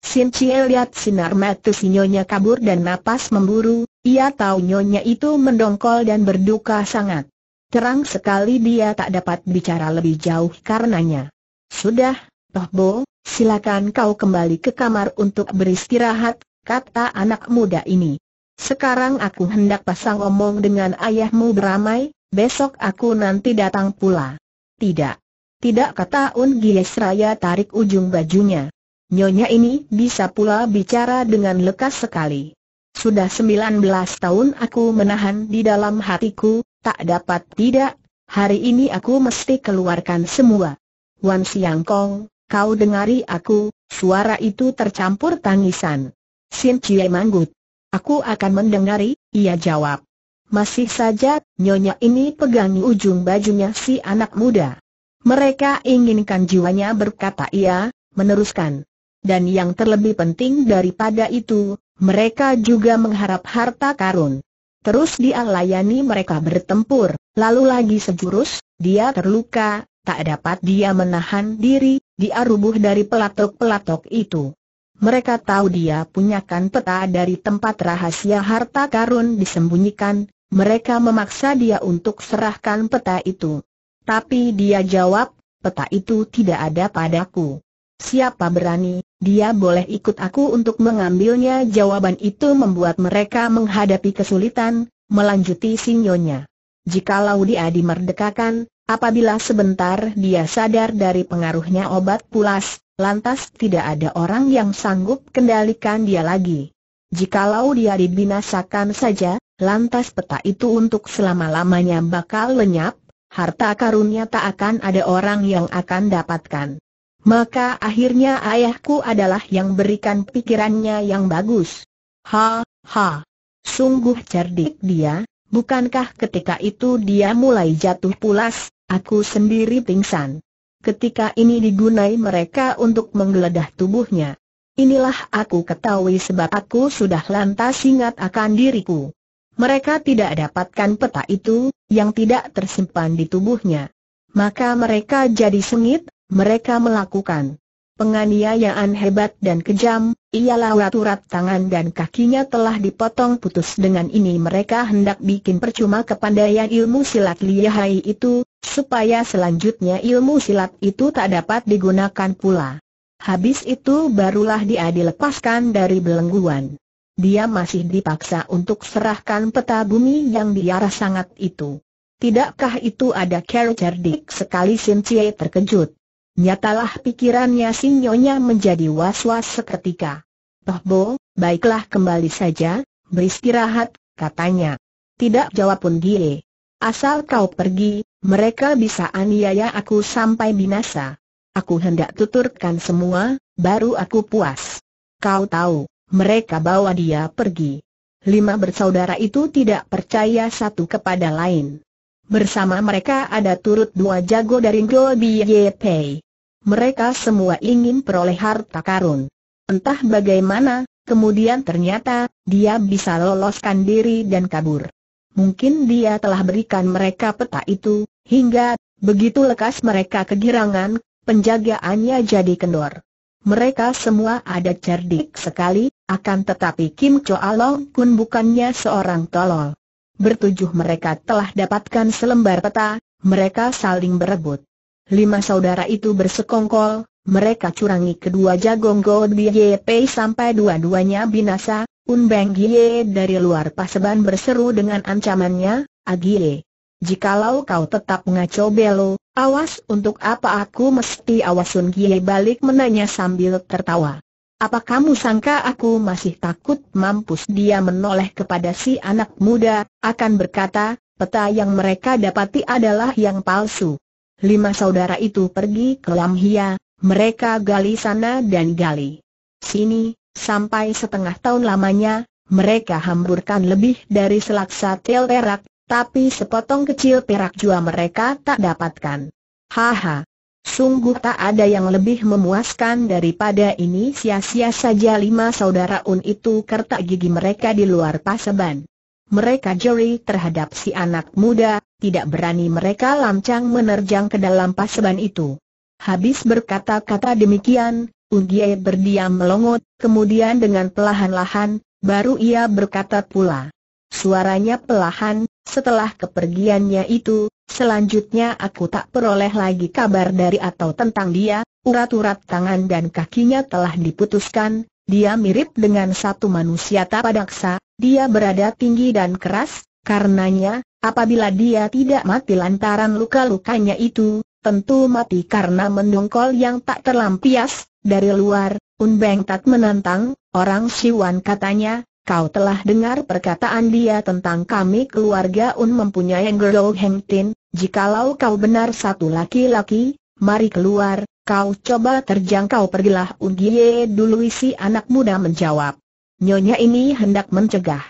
Sin Cie lihat sinar mata si nyonya kabur dan napas memburu, ia tahu nyonya itu mendongkol dan berduka sangat. Terang sekali dia tak dapat bicara lebih jauh karenanya. Sudah, Toh Bo, silakan kau kembali ke kamar untuk beristirahat, kata anak muda ini. Sekarang aku hendak pasang omong dengan ayahmu beramai, besok aku nanti datang pula. Tidak. Tidak kata Un Raya tarik ujung bajunya. Nyonya ini bisa pula bicara dengan lekas sekali. Sudah sembilan belas tahun aku menahan di dalam hatiku, tak dapat tidak, hari ini aku mesti keluarkan semua. Wan Siang Kong, Kau dengari aku, suara itu tercampur tangisan. Sin Cie manggut. Aku akan mendengari, ia jawab. Masih saja, nyonya ini pegangi ujung bajunya si anak muda. Mereka inginkan jiwanya berkata ia, meneruskan. Dan yang terlebih penting daripada itu, mereka juga mengharap harta karun. Terus dia layani mereka bertempur, lalu lagi sejurus, dia terluka, tak dapat dia menahan diri, dia rubuh dari pelatok-pelatok itu. Mereka tahu dia punya punyakan peta dari tempat rahasia harta karun disembunyikan, mereka memaksa dia untuk serahkan peta itu. Tapi dia jawab, peta itu tidak ada padaku. Siapa berani, dia boleh ikut aku untuk mengambilnya jawaban itu membuat mereka menghadapi kesulitan, melanjuti sinyonya. Jikalau dia dimerdekakan, Apabila sebentar dia sadar dari pengaruhnya obat pulas, lantas tidak ada orang yang sanggup kendalikan dia lagi. Jikalau dia dibinasakan saja, lantas peta itu untuk selama-lamanya bakal lenyap, harta karunnya tak akan ada orang yang akan dapatkan. Maka akhirnya ayahku adalah yang berikan pikirannya yang bagus. Ha, ha. Sungguh cerdik dia, bukankah ketika itu dia mulai jatuh pulas, Aku sendiri pingsan. Ketika ini digunai mereka untuk menggeledah tubuhnya. Inilah aku ketahui sebab aku sudah lantas ingat akan diriku. Mereka tidak dapatkan peta itu, yang tidak tersimpan di tubuhnya. Maka mereka jadi sengit, mereka melakukan penganiayaan hebat dan kejam, ialah urat tangan dan kakinya telah dipotong putus dengan ini mereka hendak bikin percuma kepandaian ilmu silat lihai itu, supaya selanjutnya ilmu silat itu tak dapat digunakan pula. Habis itu barulah dia dilepaskan dari belengguan. Dia masih dipaksa untuk serahkan peta bumi yang diarah sangat itu. Tidakkah itu ada cara cerdik sekali Sin terkejut? Nyatalah pikirannya sinyonya menjadi was-was seketika. Toh Bo, baiklah kembali saja, beristirahat, katanya. Tidak jawab pun dia. Asal kau pergi, mereka bisa aniaya aku sampai binasa. Aku hendak tuturkan semua, baru aku puas. Kau tahu, mereka bawa dia pergi. Lima bersaudara itu tidak percaya satu kepada lain. Bersama mereka ada turut dua jago dari Gobi Biye Pei mereka semua ingin peroleh harta karun. Entah bagaimana, kemudian ternyata, dia bisa loloskan diri dan kabur. Mungkin dia telah berikan mereka peta itu, hingga, begitu lekas mereka kegirangan, penjagaannya jadi kendor. Mereka semua ada cerdik sekali, akan tetapi Kim Choa Long pun bukannya seorang tolol. Bertujuh mereka telah dapatkan selembar peta, mereka saling berebut. Lima saudara itu bersekongkol, mereka curangi kedua jagong God Pei sampai dua-duanya binasa, Unbang Gie dari luar paseban berseru dengan ancamannya, Agie. Jikalau kau tetap ngaco belo, awas untuk apa aku mesti awasun Gie balik menanya sambil tertawa. Apa kamu sangka aku masih takut mampus dia menoleh kepada si anak muda, akan berkata, peta yang mereka dapati adalah yang palsu lima saudara itu pergi ke Lamhia, mereka gali sana dan gali sini, sampai setengah tahun lamanya, mereka hamburkan lebih dari selaksa tel perak, tapi sepotong kecil perak jua mereka tak dapatkan. Haha, sungguh tak ada yang lebih memuaskan daripada ini sia-sia saja lima saudara un itu kertak gigi mereka di luar paseban mereka jeri terhadap si anak muda, tidak berani mereka lancang menerjang ke dalam paseban itu. Habis berkata-kata demikian, Ugye berdiam melongot, kemudian dengan pelahan-lahan, baru ia berkata pula. Suaranya pelahan, setelah kepergiannya itu, selanjutnya aku tak peroleh lagi kabar dari atau tentang dia, urat-urat tangan dan kakinya telah diputuskan, dia mirip dengan satu manusia tapadaksa, dia berada tinggi dan keras, karenanya, apabila dia tidak mati lantaran luka-lukanya itu, tentu mati karena mendongkol yang tak terlampias, dari luar, Unbeng tak menantang, orang Siwan katanya, kau telah dengar perkataan dia tentang kami keluarga Un mempunyai Gerdo Heng Tin, jikalau kau benar satu laki-laki, mari keluar, Kau coba terjangkau pergilah Unggie dulu isi anak muda menjawab. Nyonya ini hendak mencegah.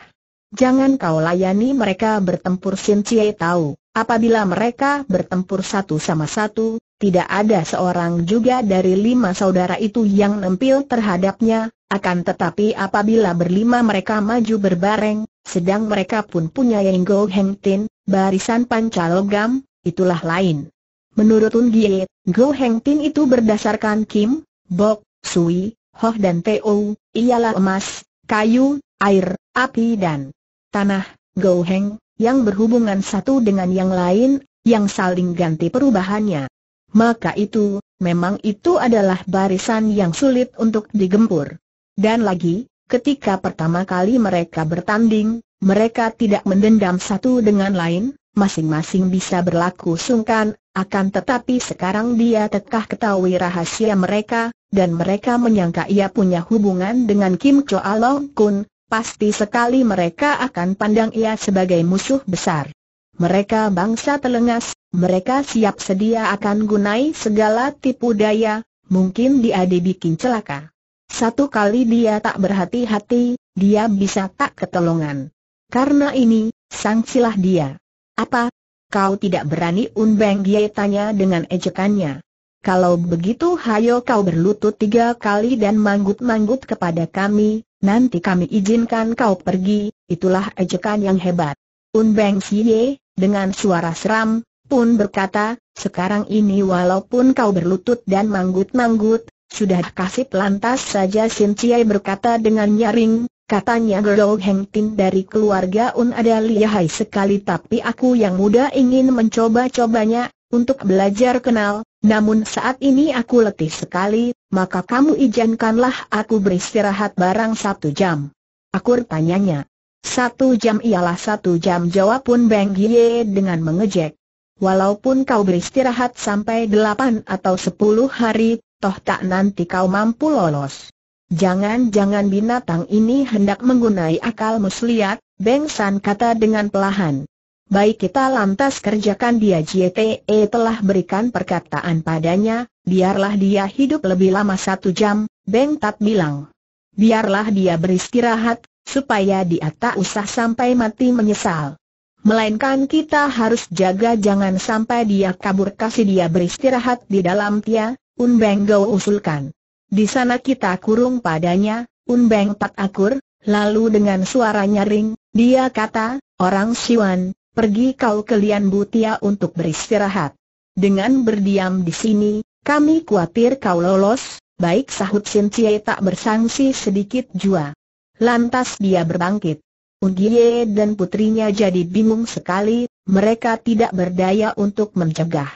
Jangan kau layani mereka bertempur Sin Cie tahu, apabila mereka bertempur satu sama satu, tidak ada seorang juga dari lima saudara itu yang nempil terhadapnya, akan tetapi apabila berlima mereka maju berbareng, sedang mereka pun punya yang Yenggo Heng Tin, barisan pancalogam, itulah lain. Menurut Ungie, Go Heng Tin itu berdasarkan Kim, Bok, Sui, Ho, dan Teo, ialah emas, kayu, air, api dan tanah, Go Heng, yang berhubungan satu dengan yang lain, yang saling ganti perubahannya. Maka itu, memang itu adalah barisan yang sulit untuk digempur. Dan lagi, ketika pertama kali mereka bertanding, mereka tidak mendendam satu dengan lain, masing-masing bisa berlaku sungkan, akan tetapi sekarang dia tekah ketahui rahasia mereka, dan mereka menyangka ia punya hubungan dengan Kim Choa Long Kun, pasti sekali mereka akan pandang ia sebagai musuh besar. Mereka bangsa telengas, mereka siap sedia akan gunai segala tipu daya, mungkin dia dibikin celaka. Satu kali dia tak berhati-hati, dia bisa tak ketolongan. Karena ini, sangsilah dia. Apa? Kau tidak berani Unbeng Gie tanya dengan ejekannya. Kalau begitu hayo kau berlutut tiga kali dan manggut-manggut kepada kami, nanti kami izinkan kau pergi, itulah ejekan yang hebat. Unbeng Xie, dengan suara seram, pun berkata, sekarang ini walaupun kau berlutut dan manggut-manggut, sudah kasih lantas saja Sin Chie berkata dengan nyaring, Katanya Gerol Heng Tin dari keluarga Un ada lihai sekali tapi aku yang muda ingin mencoba-cobanya, untuk belajar kenal, namun saat ini aku letih sekali, maka kamu izinkanlah aku beristirahat barang satu jam. Aku tanyanya. Satu jam ialah satu jam jawab pun Beng Hye dengan mengejek. Walaupun kau beristirahat sampai delapan atau sepuluh hari, toh tak nanti kau mampu lolos. Jangan-jangan binatang ini hendak menggunai akal muslihat, Beng San kata dengan pelahan. Baik kita lantas kerjakan dia JTE telah berikan perkataan padanya, biarlah dia hidup lebih lama satu jam, Beng Tat bilang. Biarlah dia beristirahat, supaya dia tak usah sampai mati menyesal. Melainkan kita harus jaga jangan sampai dia kabur kasih dia beristirahat di dalam tia, Unbeng Go usulkan. Di sana kita kurung padanya, Unbeng tak Akur, lalu dengan suara nyaring, dia kata, orang Siwan, pergi kau ke Lian Butia untuk beristirahat. Dengan berdiam di sini, kami khawatir kau lolos, baik sahut Sin Cie tak bersangsi sedikit jua. Lantas dia berbangkit. Unggie dan putrinya jadi bingung sekali, mereka tidak berdaya untuk mencegah.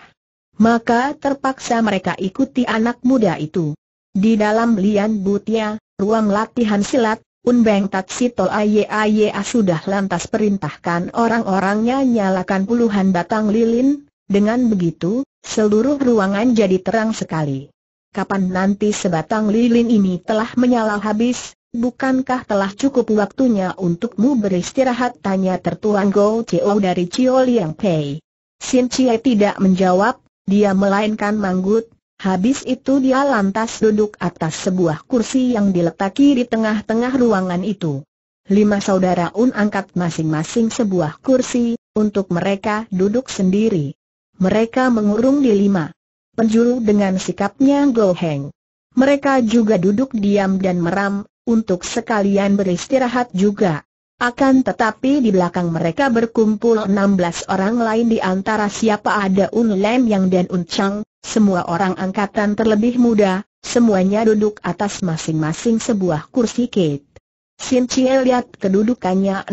Maka terpaksa mereka ikuti anak muda itu. Di dalam lian butia, ruang latihan silat, Unbeng Tatsito Aye Aye sudah lantas perintahkan orang-orangnya nyalakan puluhan batang lilin, dengan begitu, seluruh ruangan jadi terang sekali. Kapan nanti sebatang lilin ini telah menyala habis, bukankah telah cukup waktunya untukmu beristirahat? Tanya tertuan Go Chiu dari Chiu Liang Pei. Sin Chie tidak menjawab, dia melainkan manggut, Habis itu dia lantas duduk atas sebuah kursi yang diletaki di tengah-tengah ruangan itu. Lima saudara Un angkat masing-masing sebuah kursi, untuk mereka duduk sendiri. Mereka mengurung di lima penjuru dengan sikapnya goheng. Mereka juga duduk diam dan meram, untuk sekalian beristirahat juga. Akan tetapi di belakang mereka berkumpul 16 orang lain di antara siapa ada Un Lem Yang dan Un Chang, semua orang angkatan terlebih muda, semuanya duduk atas masing-masing sebuah kursi Kate. Sin Chie lihat kedudukannya 16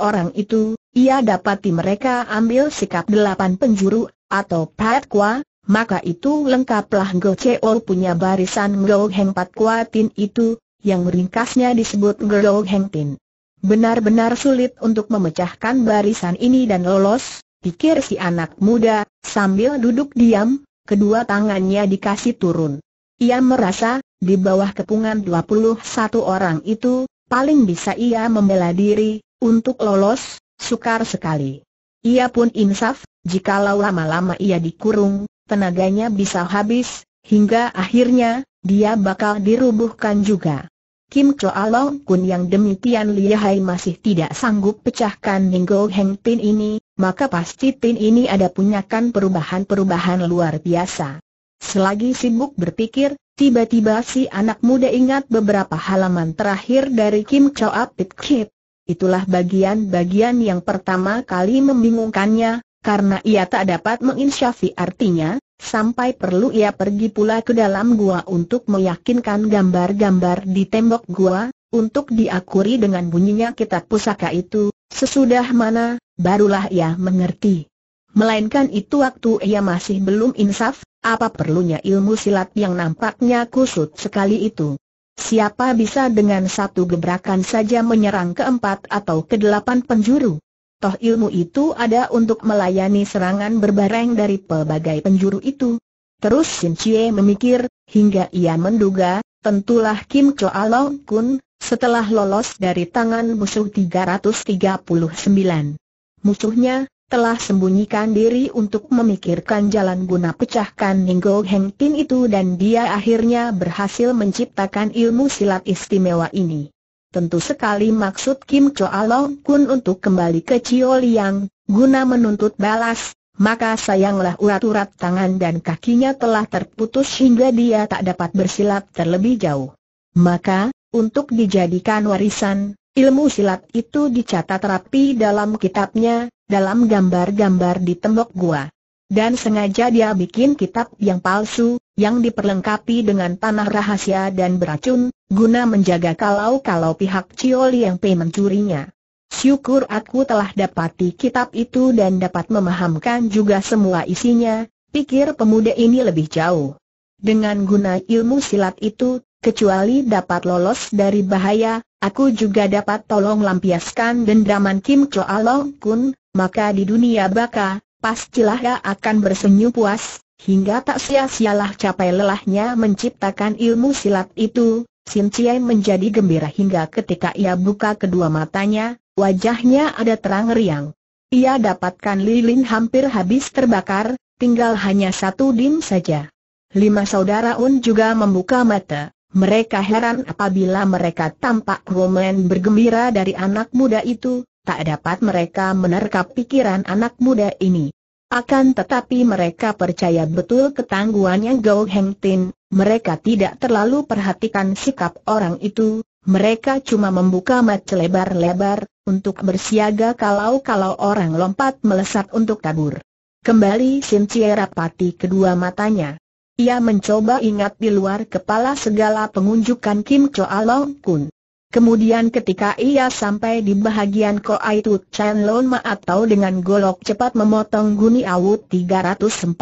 orang itu, ia dapati mereka ambil sikap delapan penjuru, atau Pat Kwa, maka itu lengkaplah Go Cheo punya barisan Go Heng Pat Kwa Tin itu, yang ringkasnya disebut Go Heng Tin. Benar-benar sulit untuk memecahkan barisan ini dan lolos, pikir si anak muda, sambil duduk diam, kedua tangannya dikasih turun. Ia merasa, di bawah kepungan 21 orang itu, paling bisa ia membela diri, untuk lolos, sukar sekali. Ia pun insaf, jikalau lama-lama ia dikurung, tenaganya bisa habis, hingga akhirnya, dia bakal dirubuhkan juga. Kim Choa Long Kun yang demikian lihai masih tidak sanggup pecahkan Ninggo Heng Tin ini, maka pasti Pin ini ada punyakan perubahan-perubahan luar biasa. Selagi sibuk berpikir, tiba-tiba si anak muda ingat beberapa halaman terakhir dari Kim Choa Pit Kip. Itulah bagian-bagian yang pertama kali membingungkannya, karena ia tak dapat menginsyafi artinya, sampai perlu ia pergi pula ke dalam gua untuk meyakinkan gambar-gambar di tembok gua, untuk diakuri dengan bunyinya kitab pusaka itu, sesudah mana, barulah ia mengerti. Melainkan itu waktu ia masih belum insaf, apa perlunya ilmu silat yang nampaknya kusut sekali itu. Siapa bisa dengan satu gebrakan saja menyerang keempat atau kedelapan penjuru? Toh ilmu itu ada untuk melayani serangan berbareng dari pelbagai penjuru itu. Terus Sin Chie memikir, hingga ia menduga, tentulah Kim Choa Long Kun, setelah lolos dari tangan musuh 339. Musuhnya, telah sembunyikan diri untuk memikirkan jalan guna pecahkan Ninggo Heng Tin itu dan dia akhirnya berhasil menciptakan ilmu silat istimewa ini tentu sekali maksud Kim Choa Long Kun untuk kembali ke Chio Liang, guna menuntut balas, maka sayanglah urat-urat tangan dan kakinya telah terputus hingga dia tak dapat bersilat terlebih jauh. Maka, untuk dijadikan warisan, ilmu silat itu dicatat rapi dalam kitabnya, dalam gambar-gambar di tembok gua. Dan sengaja dia bikin kitab yang palsu, yang diperlengkapi dengan tanah rahasia dan beracun, guna menjaga kalau-kalau pihak Cio yang Pei mencurinya. Syukur aku telah dapati kitab itu dan dapat memahamkan juga semua isinya, pikir pemuda ini lebih jauh. Dengan guna ilmu silat itu, kecuali dapat lolos dari bahaya, aku juga dapat tolong lampiaskan dendaman Kim Choa Long Kun, maka di dunia baka, pastilah ia akan bersenyum puas, Hingga tak sia-sialah capai lelahnya menciptakan ilmu silat itu, Sin Cai menjadi gembira hingga ketika ia buka kedua matanya, wajahnya ada terang riang. Ia dapatkan lilin hampir habis terbakar, tinggal hanya satu dim saja. Lima saudara Un juga membuka mata. Mereka heran apabila mereka tampak Roman bergembira dari anak muda itu, tak dapat mereka menerkap pikiran anak muda ini. Akan tetapi mereka percaya betul ketangguhannya Gao Heng Tin, mereka tidak terlalu perhatikan sikap orang itu, mereka cuma membuka mat lebar-lebar, untuk bersiaga kalau-kalau orang lompat melesat untuk kabur. Kembali Sincie rapati kedua matanya. Ia mencoba ingat di luar kepala segala pengunjukan Kim Choa Long Kun. Kemudian ketika ia sampai di bahagian Koai Tu Chan Lon Ma atau dengan golok cepat memotong guni awut 340.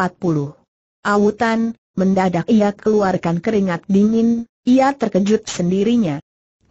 Awutan, mendadak ia keluarkan keringat dingin, ia terkejut sendirinya.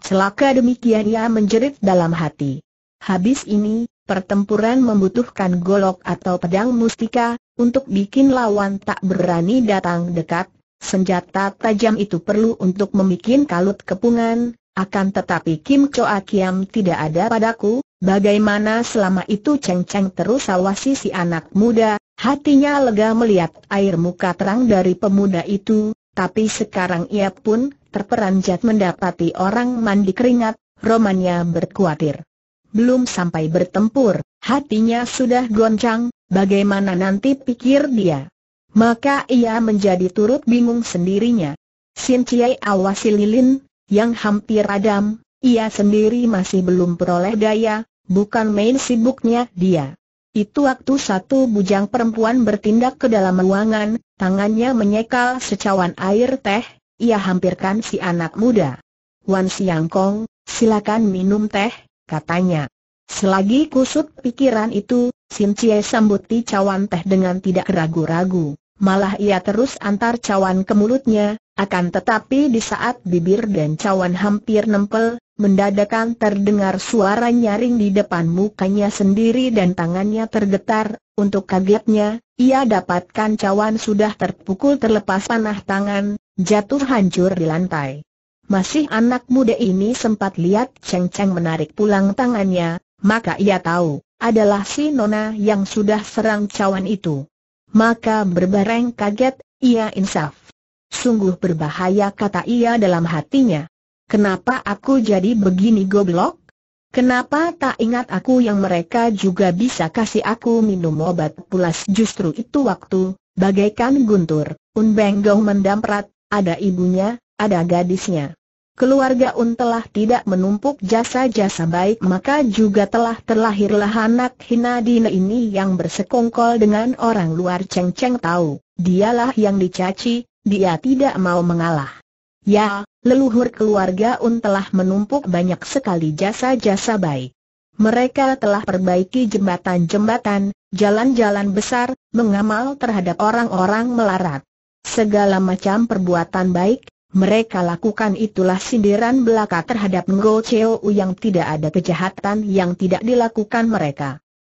Celaka demikian ia menjerit dalam hati. Habis ini, pertempuran membutuhkan golok atau pedang mustika, untuk bikin lawan tak berani datang dekat, senjata tajam itu perlu untuk membuat kalut kepungan, akan tetapi Kim Choa Kiam tidak ada padaku, bagaimana selama itu Cheng Cheng terus awasi si anak muda, hatinya lega melihat air muka terang dari pemuda itu, tapi sekarang ia pun terperanjat mendapati orang mandi keringat, romannya berkuatir. Belum sampai bertempur, hatinya sudah goncang, bagaimana nanti pikir dia. Maka ia menjadi turut bingung sendirinya. Sin Chiai awasi lilin, yang hampir adam, ia sendiri masih belum peroleh daya, bukan main sibuknya dia. Itu waktu satu bujang perempuan bertindak ke dalam ruangan, tangannya menyekal secawan air teh, ia hampirkan si anak muda. Wan Siang Kong, silakan minum teh, katanya. Selagi kusut pikiran itu, Sim Cie sambuti cawan teh dengan tidak ragu-ragu. Malah ia terus antar cawan ke mulutnya, akan tetapi di saat bibir dan cawan hampir nempel, mendadakan terdengar suara nyaring di depan mukanya sendiri dan tangannya tergetar, untuk kagetnya, ia dapatkan cawan sudah terpukul terlepas panah tangan, jatuh hancur di lantai. Masih anak muda ini sempat lihat Cheng Cheng menarik pulang tangannya, maka ia tahu, adalah si Nona yang sudah serang cawan itu. Maka berbareng kaget, ia insaf. Sungguh berbahaya kata ia dalam hatinya. Kenapa aku jadi begini goblok? Kenapa tak ingat aku yang mereka juga bisa kasih aku minum obat pulas justru itu waktu, bagaikan guntur, unbenggau mendamprat, ada ibunya, ada gadisnya. Keluarga Un telah tidak menumpuk jasa-jasa baik maka juga telah terlahirlah anak hina Dina ini yang bersekongkol dengan orang luar ceng-ceng tahu, dialah yang dicaci, dia tidak mau mengalah. Ya, leluhur keluarga Un telah menumpuk banyak sekali jasa-jasa baik. Mereka telah perbaiki jembatan-jembatan, jalan-jalan besar, mengamal terhadap orang-orang melarat. Segala macam perbuatan baik, mereka lakukan itulah sindiran belaka terhadap Ngo Cheo yang tidak ada kejahatan yang tidak dilakukan mereka.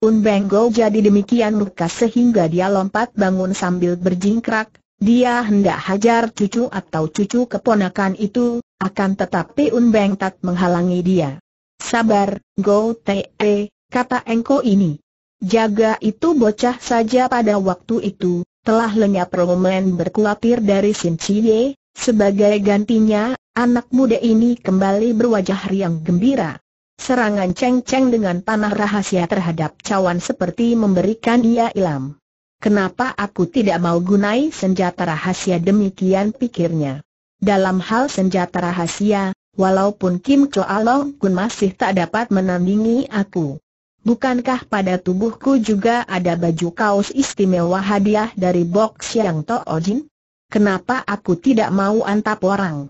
Un Benggo jadi demikian luka sehingga dia lompat bangun sambil berjingkrak, dia hendak hajar cucu atau cucu keponakan itu, akan tetapi Beng tak menghalangi dia. Sabar, Go Te, e, kata Engko ini. Jaga itu bocah saja pada waktu itu, telah lenyap Roman berkuatir dari Sin Chie, sebagai gantinya, anak muda ini kembali berwajah riang gembira. Serangan ceng-ceng dengan panah rahasia terhadap cawan seperti memberikan ia ilam. Kenapa aku tidak mau gunai senjata rahasia demikian pikirnya. Dalam hal senjata rahasia, walaupun Kim Choa Long Kun masih tak dapat menandingi aku. Bukankah pada tubuhku juga ada baju kaos istimewa hadiah dari box yang Toojin? Kenapa aku tidak mau antap orang?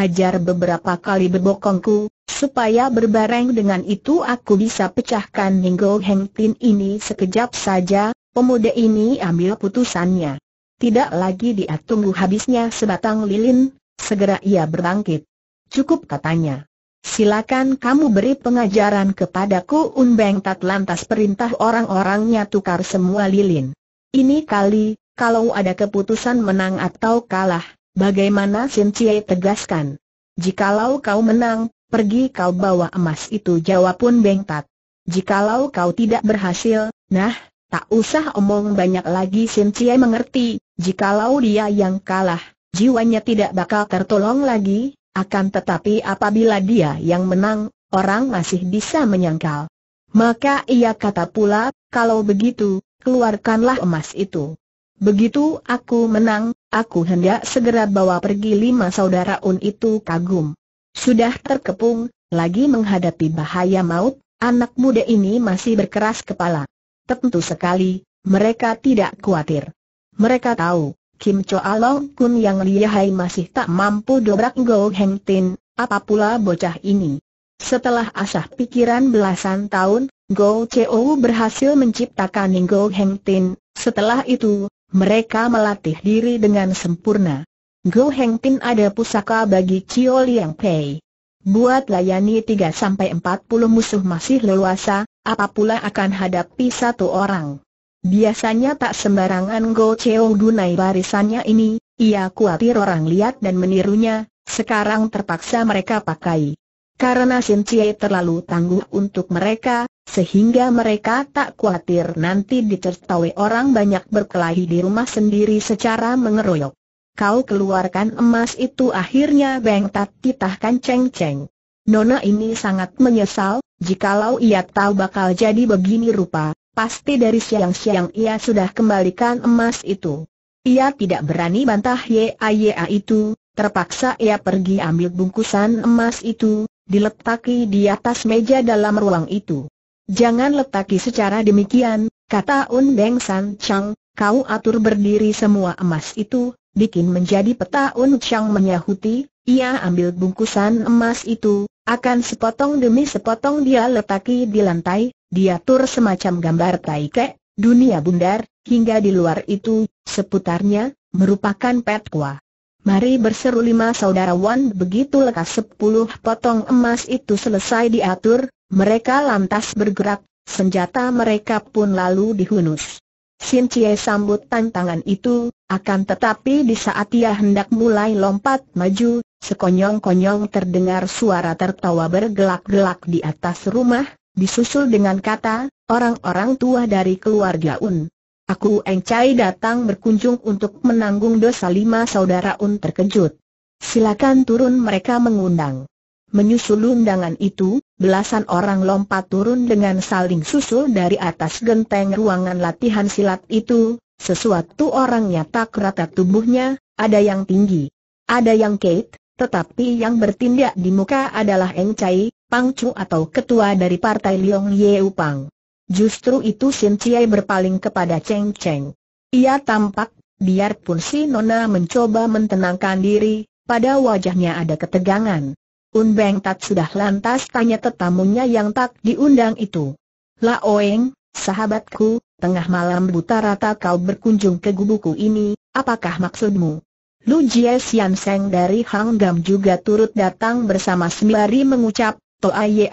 Hajar beberapa kali bebokongku, supaya berbareng dengan itu aku bisa pecahkan Ninggo Heng Tin ini sekejap saja, Pemuda ini ambil putusannya. Tidak lagi dia tunggu habisnya sebatang lilin, segera ia berbangkit. Cukup katanya. Silakan kamu beri pengajaran kepadaku Unbeng Tat lantas perintah orang-orangnya tukar semua lilin. Ini kali, kalau ada keputusan menang atau kalah, bagaimana Sin Cie tegaskan. Jikalau kau menang, pergi kau bawa emas itu jawab pun Bengtat. Jikalau kau tidak berhasil, nah, Tak usah omong banyak lagi Sin Cie mengerti, jikalau dia yang kalah, jiwanya tidak bakal tertolong lagi, akan tetapi apabila dia yang menang, orang masih bisa menyangkal. Maka ia kata pula, kalau begitu, keluarkanlah emas itu. Begitu aku menang, aku hendak segera bawa pergi lima saudara Un itu kagum. Sudah terkepung, lagi menghadapi bahaya maut, anak muda ini masih berkeras kepala. Tentu sekali, mereka tidak khawatir. Mereka tahu, Kim Choa Long Kun yang lihai masih tak mampu dobrak Go Heng Tin, apapula bocah ini. Setelah asah pikiran belasan tahun, Go Cho berhasil menciptakan Go Heng Tin, setelah itu, mereka melatih diri dengan sempurna. Go Heng Tin ada pusaka bagi Chio Liang Pei. Buat layani 3-40 musuh masih leluasa, apa pula akan hadapi satu orang. Biasanya tak sembarangan Go Cheo Dunai barisannya ini, ia khawatir orang lihat dan menirunya, sekarang terpaksa mereka pakai. Karena Sin Chie terlalu tangguh untuk mereka, sehingga mereka tak khawatir nanti dicertawai orang banyak berkelahi di rumah sendiri secara mengeroyok. Kau keluarkan emas itu akhirnya Beng Tat titahkan ceng-ceng. Nona ini sangat menyesal, Jikalau ia tahu bakal jadi begini rupa, pasti dari siang-siang ia sudah kembalikan emas itu. Ia tidak berani bantah YAYA itu, terpaksa ia pergi ambil bungkusan emas itu, diletaki di atas meja dalam ruang itu. Jangan letaki secara demikian, kata Un Undeng San Chang, kau atur berdiri semua emas itu, bikin menjadi peta Un Chang menyahuti, ia ambil bungkusan emas itu, akan sepotong demi sepotong dia letaki di lantai, diatur semacam gambar taike, dunia bundar, hingga di luar itu, seputarnya, merupakan petkwa. Mari berseru lima saudara Wan begitu lekas sepuluh potong emas itu selesai diatur, mereka lantas bergerak, senjata mereka pun lalu dihunus. Sin Cie sambut tantangan itu, akan tetapi di saat ia hendak mulai lompat maju, Sekonyong-konyong terdengar suara tertawa bergelak-gelak di atas rumah, disusul dengan kata, orang-orang tua dari keluarga Un. Aku Encai datang berkunjung untuk menanggung dosa lima saudara Un terkejut. Silakan turun mereka mengundang. Menyusul undangan itu, belasan orang lompat turun dengan saling susul dari atas genteng ruangan latihan silat itu, sesuatu orangnya tak rata tubuhnya, ada yang tinggi, ada yang Kate, tetapi yang bertindak di muka adalah Eng Chai, Pang Chu atau ketua dari partai Liong Yeu Pang. Justru itu Sin berpaling kepada Cheng Cheng. Ia tampak, biarpun si Nona mencoba mentenangkan diri, pada wajahnya ada ketegangan. Un Beng Tat sudah lantas tanya tetamunya yang tak diundang itu. La Oeng, sahabatku, tengah malam buta rata kau berkunjung ke gubuku ini, apakah maksudmu? Lu Jie Sian Seng dari Hang Gam juga turut datang bersama sembari mengucap, Toa Ye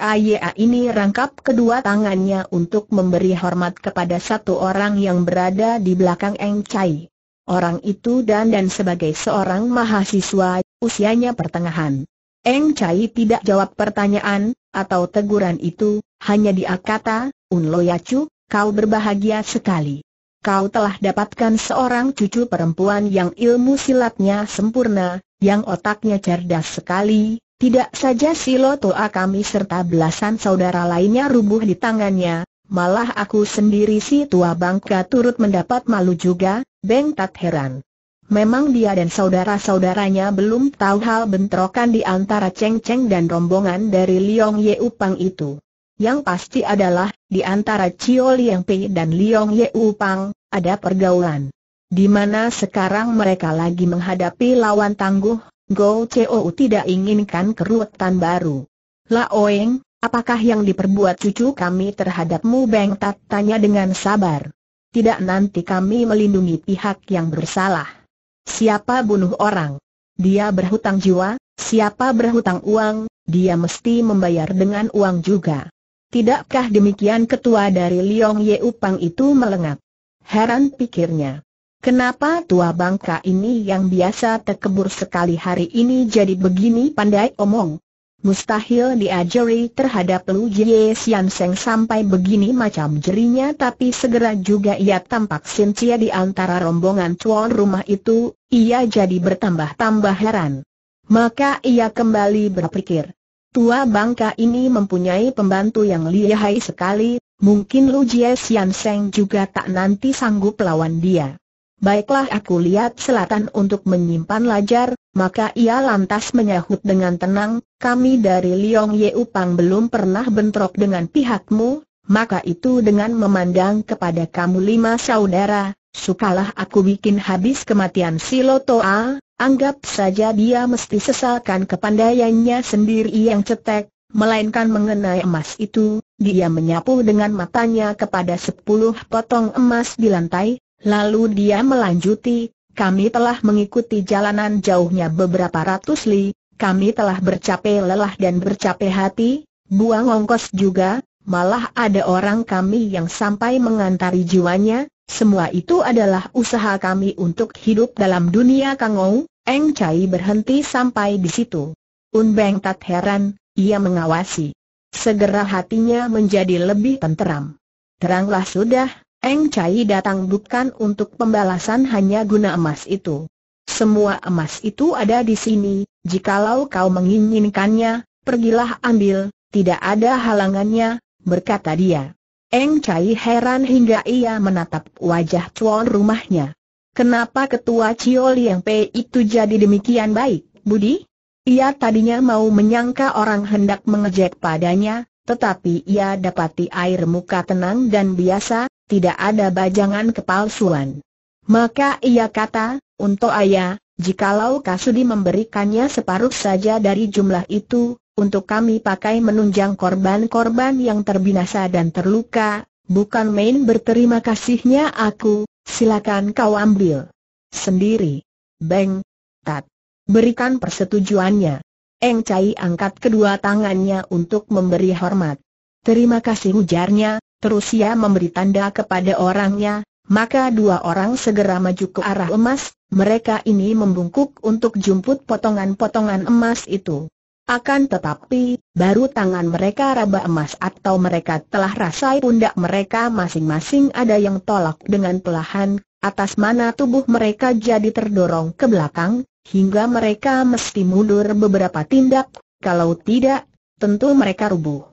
ini rangkap kedua tangannya untuk memberi hormat kepada satu orang yang berada di belakang Eng Chai. Orang itu dan dan sebagai seorang mahasiswa, usianya pertengahan. Eng Chai tidak jawab pertanyaan, atau teguran itu, hanya dia kata, Un Chu, kau berbahagia sekali kau telah dapatkan seorang cucu perempuan yang ilmu silatnya sempurna, yang otaknya cerdas sekali, tidak saja silo toa kami serta belasan saudara lainnya rubuh di tangannya, malah aku sendiri si tua bangka turut mendapat malu juga, Beng tak heran. Memang dia dan saudara-saudaranya belum tahu hal bentrokan di antara Cheng Cheng dan rombongan dari Liong Ye Upang itu. Yang pasti adalah, di antara Cio Liang Pei dan Liong Ye Pang, ada pergaulan. Di mana sekarang mereka lagi menghadapi lawan tangguh, Go U tidak inginkan kerutan baru. La Oeng, apakah yang diperbuat cucu kami terhadapmu Beng Tat tanya dengan sabar. Tidak nanti kami melindungi pihak yang bersalah. Siapa bunuh orang? Dia berhutang jiwa, siapa berhutang uang, dia mesti membayar dengan uang juga. Tidakkah demikian ketua dari Liong Ye Upang itu melengak? Heran pikirnya. Kenapa tua bangka ini yang biasa terkebur sekali hari ini jadi begini pandai omong? Mustahil diajari terhadap Lu Jie Sian Seng sampai begini macam jerinya tapi segera juga ia tampak sincia di antara rombongan cuan rumah itu, ia jadi bertambah-tambah heran. Maka ia kembali berpikir, Tua bangka ini mempunyai pembantu yang lihai sekali, mungkin Lu Jie Sian Seng juga tak nanti sanggup lawan dia. Baiklah aku lihat selatan untuk menyimpan lajar, maka ia lantas menyahut dengan tenang, kami dari Liong Ye Upang belum pernah bentrok dengan pihakmu, maka itu dengan memandang kepada kamu lima saudara, sukalah aku bikin habis kematian si Lotoa, Anggap saja dia mesti sesalkan kepandaiannya sendiri yang cetek, melainkan mengenai emas itu, dia menyapu dengan matanya kepada sepuluh potong emas di lantai, lalu dia melanjuti, kami telah mengikuti jalanan jauhnya beberapa ratus li, kami telah bercapai lelah dan bercapai hati, buang ongkos juga, malah ada orang kami yang sampai mengantari jiwanya, semua itu adalah usaha kami untuk hidup dalam dunia Kangou, Eng Chai berhenti sampai di situ. Un Beng tak heran, ia mengawasi. Segera hatinya menjadi lebih tenteram. Teranglah sudah, Eng Chai datang bukan untuk pembalasan hanya guna emas itu. Semua emas itu ada di sini, jikalau kau menginginkannya, pergilah ambil, tidak ada halangannya, berkata dia. Eng Chai heran hingga ia menatap wajah tuan rumahnya. Kenapa ketua Cio Liang Pei itu jadi demikian baik, Budi? Ia tadinya mau menyangka orang hendak mengejek padanya, tetapi ia dapati air muka tenang dan biasa, tidak ada bajangan kepalsuan. Maka ia kata, untuk ayah, jikalau Kasudi memberikannya separuh saja dari jumlah itu, untuk kami pakai menunjang korban-korban yang terbinasa dan terluka, bukan main berterima kasihnya aku, silakan kau ambil. Sendiri. Beng. Tat. Berikan persetujuannya. Eng Cai angkat kedua tangannya untuk memberi hormat. Terima kasih ujarnya, terus ia memberi tanda kepada orangnya, maka dua orang segera maju ke arah emas, mereka ini membungkuk untuk jumput potongan-potongan emas itu. Akan tetapi, baru tangan mereka raba emas atau mereka telah rasai pundak mereka masing-masing ada yang tolak dengan pelahan, atas mana tubuh mereka jadi terdorong ke belakang, hingga mereka mesti mundur beberapa tindak, kalau tidak, tentu mereka rubuh.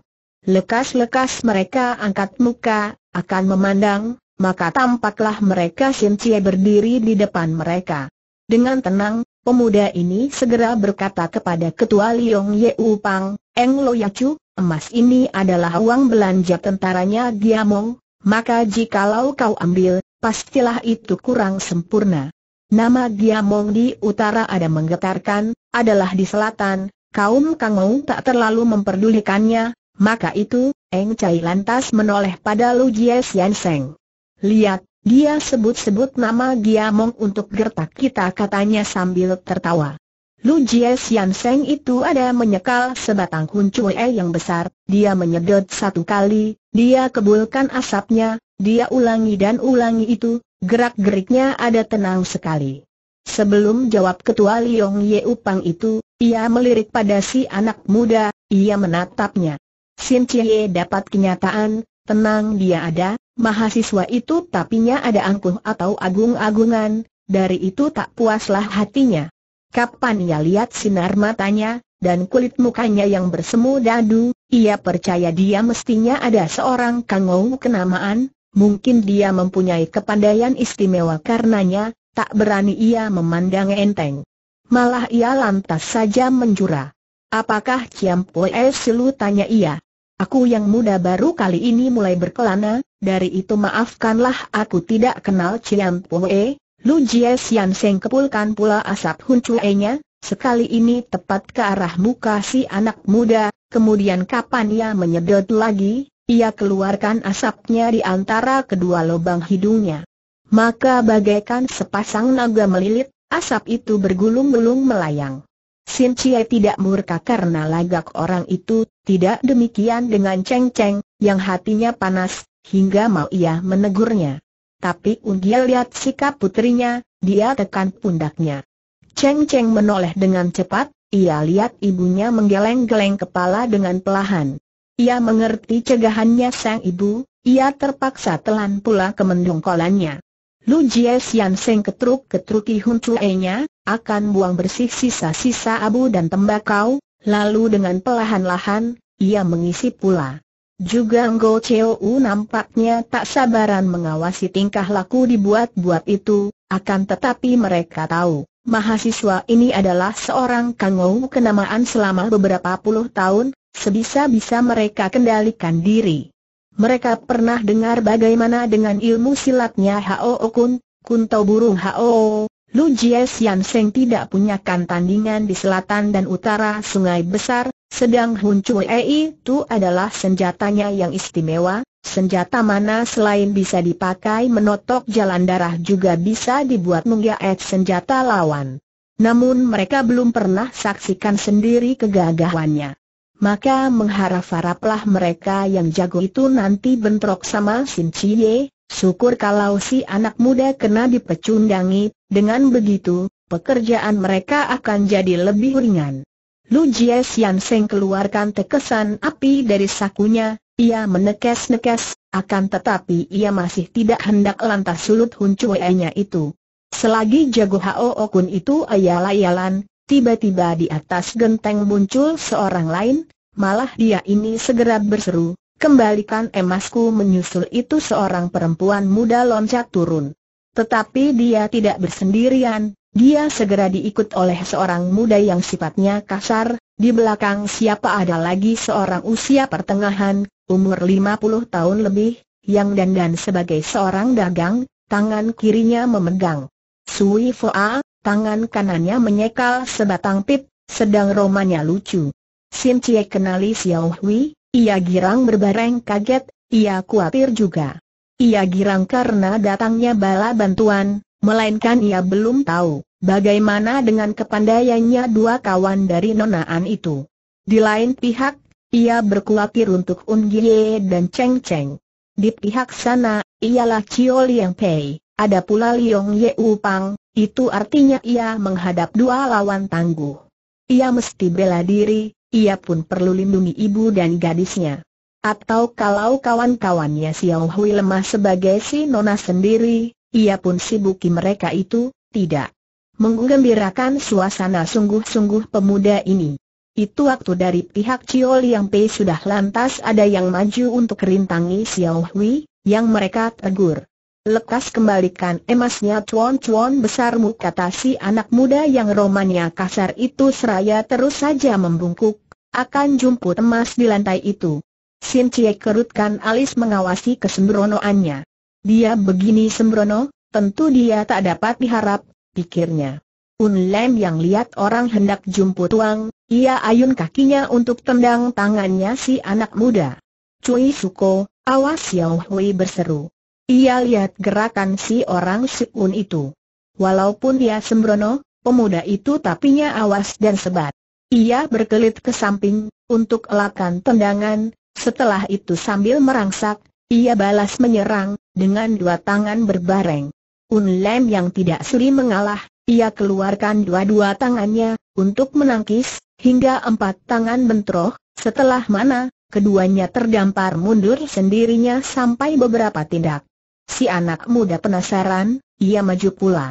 Lekas-lekas mereka angkat muka, akan memandang, maka tampaklah mereka Sincie berdiri di depan mereka. Dengan tenang, Pemuda ini segera berkata kepada ketua Liong Ye Pang, Eng Lo Yacu, emas ini adalah uang belanja tentaranya Giamong, maka jikalau kau ambil, pastilah itu kurang sempurna. Nama Giamong di utara ada menggetarkan, adalah di selatan, kaum Ong tak terlalu memperdulikannya, maka itu, Eng Chai lantas menoleh pada Lu Jie Sian Seng. Lihat, dia sebut-sebut nama Giamong untuk gertak kita katanya sambil tertawa. Lu Jie Sian Seng itu ada menyekal sebatang kuncue eh yang besar, dia menyedot satu kali, dia kebulkan asapnya, dia ulangi dan ulangi itu, gerak-geriknya ada tenang sekali. Sebelum jawab ketua Liong Ye Upang itu, ia melirik pada si anak muda, ia menatapnya. Sin Chie dapat kenyataan, Tenang dia ada, mahasiswa itu tapinya ada angkuh atau agung-agungan, dari itu tak puaslah hatinya. Kapan ia lihat sinar matanya, dan kulit mukanya yang bersemu dadu, ia percaya dia mestinya ada seorang kangou kenamaan, mungkin dia mempunyai kepandaian istimewa karenanya, tak berani ia memandang enteng. Malah ia lantas saja menjura. Apakah Ciam Poe Silu tanya ia, Aku yang muda baru kali ini mulai berkelana, dari itu maafkanlah aku tidak kenal Ciam Poe, Lu Jie Sian Seng kepulkan pula asap Hun Cue-nya, sekali ini tepat ke arah muka si anak muda, kemudian kapan ia menyedot lagi, ia keluarkan asapnya di antara kedua lubang hidungnya. Maka bagaikan sepasang naga melilit, asap itu bergulung-gulung melayang. Sin Chie tidak murka karena lagak orang itu, tidak demikian dengan Cheng Cheng, yang hatinya panas, hingga mau ia menegurnya. Tapi Unggil lihat sikap putrinya, dia tekan pundaknya. Cheng Cheng menoleh dengan cepat, ia lihat ibunya menggeleng-geleng kepala dengan pelahan. Ia mengerti cegahannya sang ibu, ia terpaksa telan pula kemendongkolannya. Lu Jie Sian Seng ketruk-ketruki Hun Chue-nya, akan buang bersih sisa-sisa abu dan tembakau, lalu dengan pelahan lahan ia mengisi pula. Juga Ngo Cheo U nampaknya tak sabaran mengawasi tingkah laku dibuat-buat itu, akan tetapi mereka tahu, mahasiswa ini adalah seorang kangou kenamaan selama beberapa puluh tahun, sebisa-bisa mereka kendalikan diri. Mereka pernah dengar bagaimana dengan ilmu silatnya Hao Kun, Kunto burung Hao, Lu Jie Sian Seng tidak punyakan tandingan di selatan dan utara sungai besar, sedang Hun Chui itu adalah senjatanya yang istimewa, senjata mana selain bisa dipakai menotok jalan darah juga bisa dibuat menggaet senjata lawan. Namun mereka belum pernah saksikan sendiri kegagahannya. Maka mengharap-haraplah mereka yang jago itu nanti bentrok sama Sin Chie, Syukur kalau si anak muda kena dipecundangi, dengan begitu, pekerjaan mereka akan jadi lebih ringan. Lu Jie Sian Seng keluarkan tekesan api dari sakunya, ia menekes-nekes, akan tetapi ia masih tidak hendak lantas sulut Cue-nya itu. Selagi jago Hao Okun itu ayal-ayalan, tiba-tiba di atas genteng muncul seorang lain, malah dia ini segera berseru, Kembalikan emasku menyusul itu seorang perempuan muda loncat turun. Tetapi dia tidak bersendirian, dia segera diikut oleh seorang muda yang sifatnya kasar, di belakang siapa ada lagi seorang usia pertengahan, umur 50 tahun lebih, yang dandan sebagai seorang dagang, tangan kirinya memegang. Sui Foa, tangan kanannya menyekal sebatang pip, sedang romanya lucu. Sin Cie kenali Xiao Hui, ia girang berbareng kaget, ia khawatir juga. Ia girang karena datangnya bala bantuan, melainkan ia belum tahu bagaimana dengan kepandaiannya dua kawan dari nonaan itu. Di lain pihak, ia berkhawatir untuk Unjie dan Cheng Cheng. Di pihak sana, ialah Chio Liang Pei, ada pula Liong Ye Upang, itu artinya ia menghadap dua lawan tangguh. Ia mesti bela diri, ia pun perlu lindungi ibu dan gadisnya. Atau kalau kawan-kawannya Xiao Hui lemah sebagai si nona sendiri, ia pun sibuki mereka itu, tidak. Menggembirakan suasana sungguh-sungguh pemuda ini. Itu waktu dari pihak Cio Liang Pei sudah lantas ada yang maju untuk rintangi Xiao Hui, yang mereka tegur. Lekas kembalikan emasnya cuan-cuan besarmu kata si anak muda yang romannya kasar itu seraya terus saja membungkuk, akan jumput emas di lantai itu. Sin Cie kerutkan alis mengawasi kesembronoannya. Dia begini sembrono, tentu dia tak dapat diharap, pikirnya. Un Lem yang lihat orang hendak jumput uang, ia ayun kakinya untuk tendang tangannya si anak muda. Cui Suko, awas Xiao Hui berseru. Ia lihat gerakan si orang Un itu. Walaupun dia sembrono, pemuda itu tapinya awas dan sebat. Ia berkelit ke samping, untuk elakan tendangan, setelah itu sambil merangsak, ia balas menyerang, dengan dua tangan berbareng. Un Lem yang tidak suri mengalah, ia keluarkan dua-dua tangannya, untuk menangkis, hingga empat tangan bentroh, setelah mana, keduanya terdampar mundur sendirinya sampai beberapa tindak. Si anak muda penasaran, ia maju pula.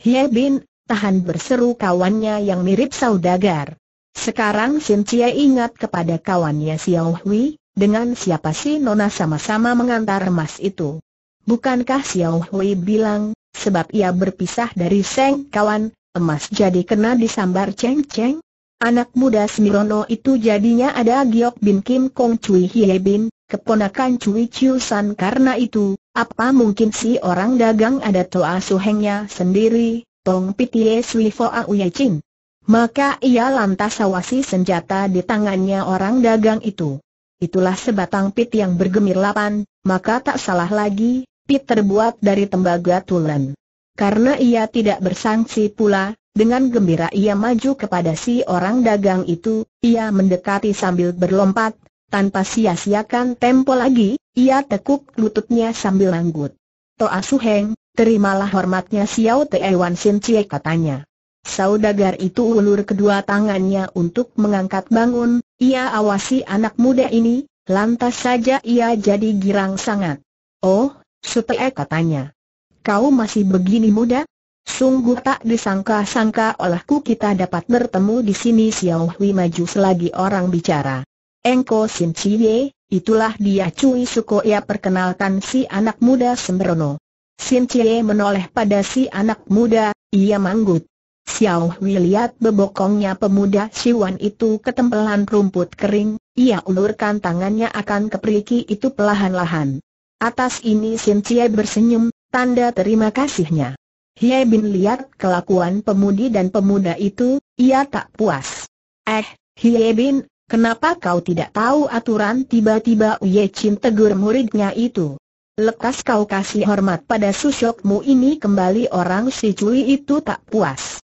Hye Bin, tahan berseru kawannya yang mirip saudagar. Sekarang Sim Cie ingat kepada kawannya Xiao Hui, dengan siapa si Nona sama-sama mengantar emas itu. Bukankah Xiao Hui bilang, sebab ia berpisah dari Seng kawan, emas jadi kena disambar Cheng Cheng? Anak muda Smirono itu jadinya ada Giok Bin Kim Kong Cui Hie Bin, keponakan Cui Chiu San karena itu, apa mungkin si orang dagang ada Toa Suhengnya sendiri, Tong Pitie Sui Foa Uye Chin? Maka ia lantas awasi senjata di tangannya orang dagang itu. Itulah sebatang pit yang bergemirlapan, maka tak salah lagi, pit terbuat dari tembaga tulen. Karena ia tidak bersangsi pula, dengan gembira ia maju kepada si orang dagang itu, ia mendekati sambil berlompat, tanpa sia-siakan tempo lagi, ia tekuk lututnya sambil langgut. Toa Suheng, terimalah hormatnya Xiao Wan Sin Cie katanya. Saudagar itu ulur kedua tangannya untuk mengangkat bangun, ia awasi anak muda ini, lantas saja ia jadi girang sangat. Oh, supaya katanya. Kau masih begini muda? Sungguh tak disangka-sangka olehku kita dapat bertemu di sini Xiao Hui maju selagi orang bicara. Engko Sin Chie, itulah dia Cui Suko ia perkenalkan si anak muda sembrono. Sin Chie menoleh pada si anak muda, ia manggut. Xiao Hui lihat bebokongnya pemuda Si Wan itu ketempelan rumput kering, ia ulurkan tangannya akan ke itu pelahan-lahan. Atas ini Sin Chie bersenyum, tanda terima kasihnya. Hie Bin lihat kelakuan pemudi dan pemuda itu, ia tak puas. Eh, Hie Bin, kenapa kau tidak tahu aturan tiba-tiba Uye Chin tegur muridnya itu? Lekas kau kasih hormat pada susokmu ini kembali orang si Cui itu tak puas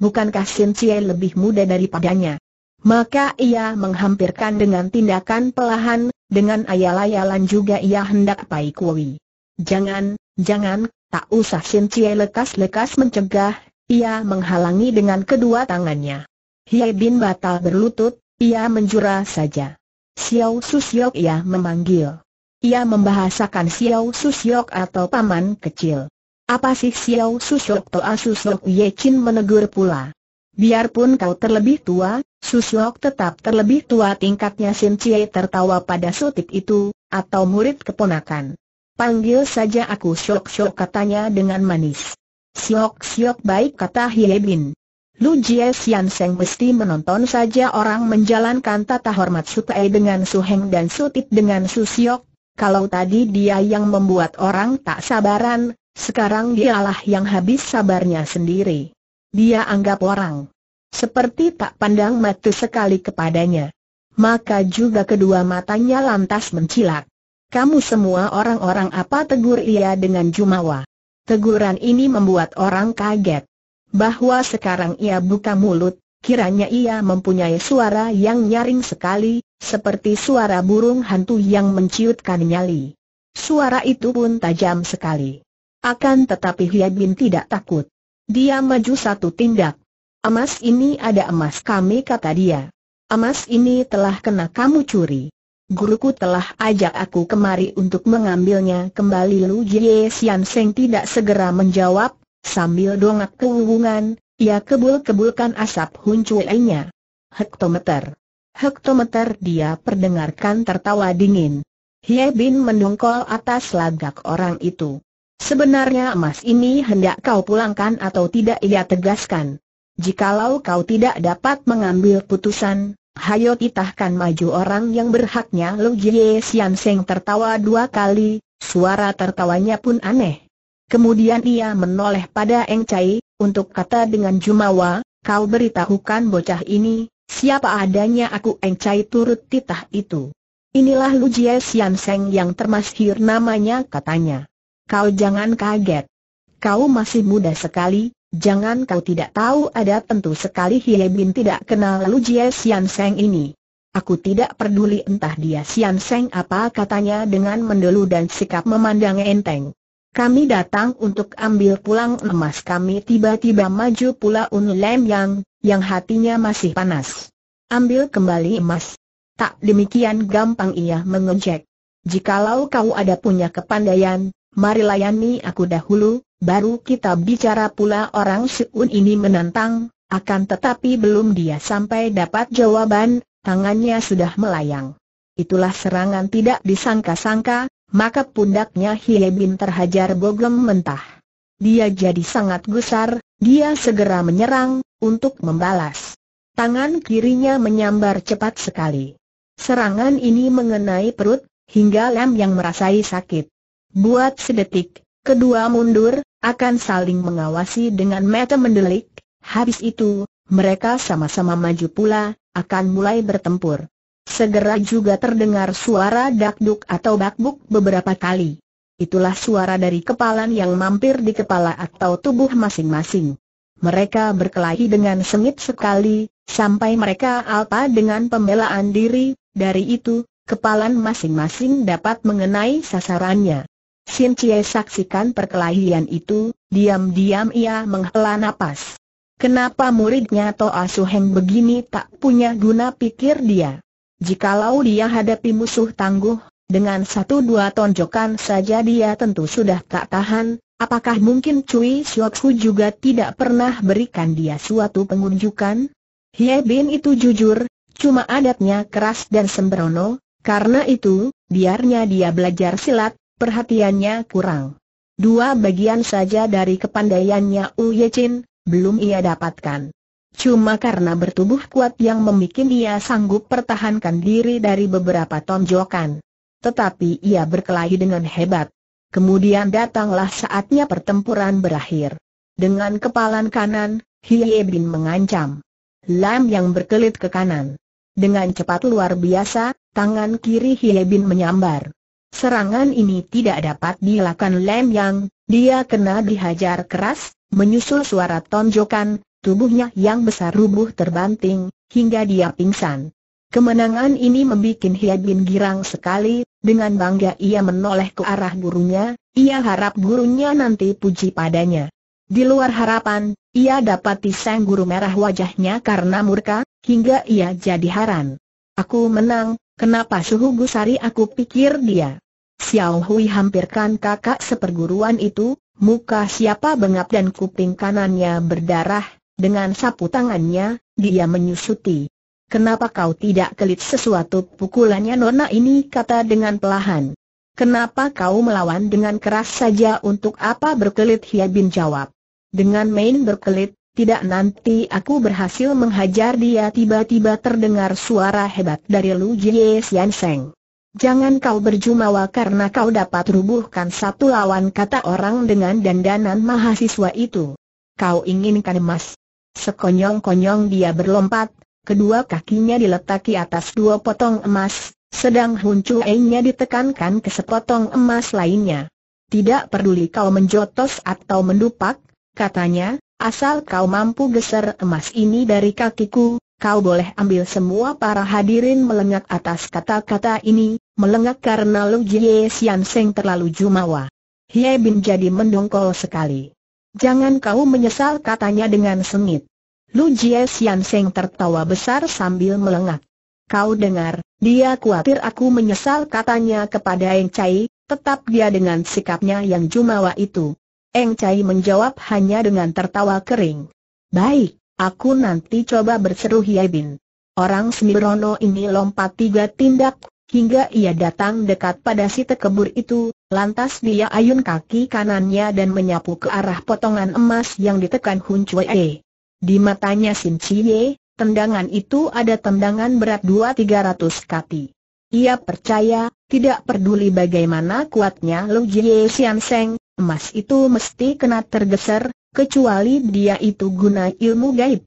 bukankah Sin Cie lebih muda daripadanya? Maka ia menghampirkan dengan tindakan pelahan, dengan ayal-ayalan juga ia hendak Pai Kui. Jangan, jangan, tak usah Sin Cie lekas-lekas mencegah, ia menghalangi dengan kedua tangannya. Hie Bin batal berlutut, ia menjura saja. Xiao Susyok ia memanggil. Ia membahasakan Xiao Susyok atau paman kecil. Apa sih Xiao Sushok Toa Sushok Ye Chin menegur pula. Biarpun kau terlebih tua, Sushok tetap terlebih tua tingkatnya Sin Chie tertawa pada sutip itu, atau murid keponakan. Panggil saja aku Shok Shok katanya dengan manis. Siok Siok baik kata Hie Bin. Lu Jie Sian Seng mesti menonton saja orang menjalankan tata hormat Sutai dengan Heng dan Sutip dengan Su Susiok. Kalau tadi dia yang membuat orang tak sabaran, sekarang dialah yang habis sabarnya sendiri. Dia anggap orang seperti tak pandang mata sekali kepadanya. Maka juga kedua matanya lantas mencilak. Kamu semua orang-orang apa tegur ia dengan jumawa. Teguran ini membuat orang kaget. Bahwa sekarang ia buka mulut, kiranya ia mempunyai suara yang nyaring sekali, seperti suara burung hantu yang menciutkan nyali. Suara itu pun tajam sekali. Akan tetapi Hyabin Bin tidak takut. Dia maju satu tindak. Emas ini ada emas kami kata dia. Emas ini telah kena kamu curi. Guruku telah ajak aku kemari untuk mengambilnya kembali Lu Jie Sian Seng tidak segera menjawab, sambil dongak kewungan, ia kebul-kebulkan asap huncuenya. Hektometer. Hektometer dia perdengarkan tertawa dingin. Hie Bin mendongkol atas lagak orang itu. Sebenarnya emas ini hendak kau pulangkan atau tidak ia tegaskan. Jikalau kau tidak dapat mengambil putusan, hayo titahkan maju orang yang berhaknya Lu Jie Sian Seng tertawa dua kali, suara tertawanya pun aneh. Kemudian ia menoleh pada Eng Chai, untuk kata dengan Jumawa, kau beritahukan bocah ini, siapa adanya aku Eng Chai turut titah itu. Inilah Lu Jie Sian Seng yang termasyhur namanya katanya. Kau jangan kaget. Kau masih muda sekali, jangan kau tidak tahu ada tentu sekali Hie Bin tidak kenal Lu Jie Sian Seng ini. Aku tidak peduli entah dia Sian Seng apa katanya dengan mendelu dan sikap memandang enteng. Kami datang untuk ambil pulang emas kami tiba-tiba maju pula Un Lem Yang, yang hatinya masih panas. Ambil kembali emas. Tak demikian gampang ia mengejek. Jikalau kau ada punya kepandaian, mari layani aku dahulu, baru kita bicara pula orang Siun ini menantang, akan tetapi belum dia sampai dapat jawaban, tangannya sudah melayang. Itulah serangan tidak disangka-sangka, maka pundaknya Hie terhajar bogem mentah. Dia jadi sangat gusar, dia segera menyerang, untuk membalas. Tangan kirinya menyambar cepat sekali. Serangan ini mengenai perut, hingga lem yang merasai sakit. Buat sedetik, kedua mundur, akan saling mengawasi dengan mata mendelik. Habis itu, mereka sama-sama maju pula, akan mulai bertempur. Segera juga terdengar suara dakduk atau bakbuk beberapa kali. Itulah suara dari kepalan yang mampir di kepala atau tubuh masing-masing. Mereka berkelahi dengan sengit sekali, sampai mereka alpa dengan pembelaan diri, dari itu, kepalan masing-masing dapat mengenai sasarannya. Sin Cie saksikan perkelahian itu, diam-diam ia menghela nafas. Kenapa muridnya Toa Suheng begini tak punya guna pikir dia. Jikalau dia hadapi musuh tangguh, dengan satu dua tonjokan saja dia tentu sudah tak tahan, apakah mungkin Cui Sioksu juga tidak pernah berikan dia suatu pengunjukan? Hie Bin itu jujur, cuma adatnya keras dan sembrono, karena itu, biarnya dia belajar silat, perhatiannya kurang. Dua bagian saja dari kepandaiannya Ye Chin, belum ia dapatkan. Cuma karena bertubuh kuat yang membuat ia sanggup pertahankan diri dari beberapa tonjokan. Tetapi ia berkelahi dengan hebat. Kemudian datanglah saatnya pertempuran berakhir. Dengan kepalan kanan, Hie Bin mengancam. Lam yang berkelit ke kanan. Dengan cepat luar biasa, tangan kiri Hie Bin menyambar. Serangan ini tidak dapat dilakukan Lem Yang, dia kena dihajar keras, menyusul suara tonjokan, tubuhnya yang besar rubuh terbanting, hingga dia pingsan. Kemenangan ini membuat Hiat Bin girang sekali, dengan bangga ia menoleh ke arah gurunya, ia harap gurunya nanti puji padanya. Di luar harapan, ia dapat sang guru merah wajahnya karena murka, hingga ia jadi haran. Aku menang, Kenapa suhu gusari aku pikir dia? Xiao Hui hampirkan kakak seperguruan itu, muka siapa bengap dan kuping kanannya berdarah, dengan sapu tangannya, dia menyusuti. Kenapa kau tidak kelit sesuatu pukulannya nona ini kata dengan pelahan. Kenapa kau melawan dengan keras saja untuk apa berkelit Hia Bin jawab. Dengan main berkelit, tidak nanti aku berhasil menghajar dia tiba-tiba terdengar suara hebat dari Lu Jie Xian Seng. Jangan kau berjumawa karena kau dapat rubuhkan satu lawan kata orang dengan dandanan mahasiswa itu. Kau inginkan emas. Sekonyong-konyong dia berlompat, kedua kakinya diletaki atas dua potong emas, sedang huncu Cui-nya ditekankan ke sepotong emas lainnya. Tidak peduli kau menjotos atau mendupak, katanya, Asal kau mampu geser emas ini dari kakiku, kau boleh ambil semua para hadirin melengak atas kata-kata ini, melengak karena Lu Jie Sian Seng terlalu jumawa. Hie Bin jadi mendongkol sekali. Jangan kau menyesal katanya dengan sengit. Lu Jie Sian Seng tertawa besar sambil melengak. Kau dengar, dia khawatir aku menyesal katanya kepada Eng Cai, tetap dia dengan sikapnya yang jumawa itu. Eng Cai menjawab hanya dengan tertawa kering. Baik, aku nanti coba berseru Hiai Bin. Orang Semirono ini lompat tiga tindak, hingga ia datang dekat pada si tekebur itu, lantas dia ayun kaki kanannya dan menyapu ke arah potongan emas yang ditekan Hun Cui E. Di matanya Sim Cie, tendangan itu ada tendangan berat dua tiga ratus kati. Ia percaya, tidak peduli bagaimana kuatnya Lu Jie Sian Seng, emas itu mesti kena tergeser, kecuali dia itu guna ilmu gaib.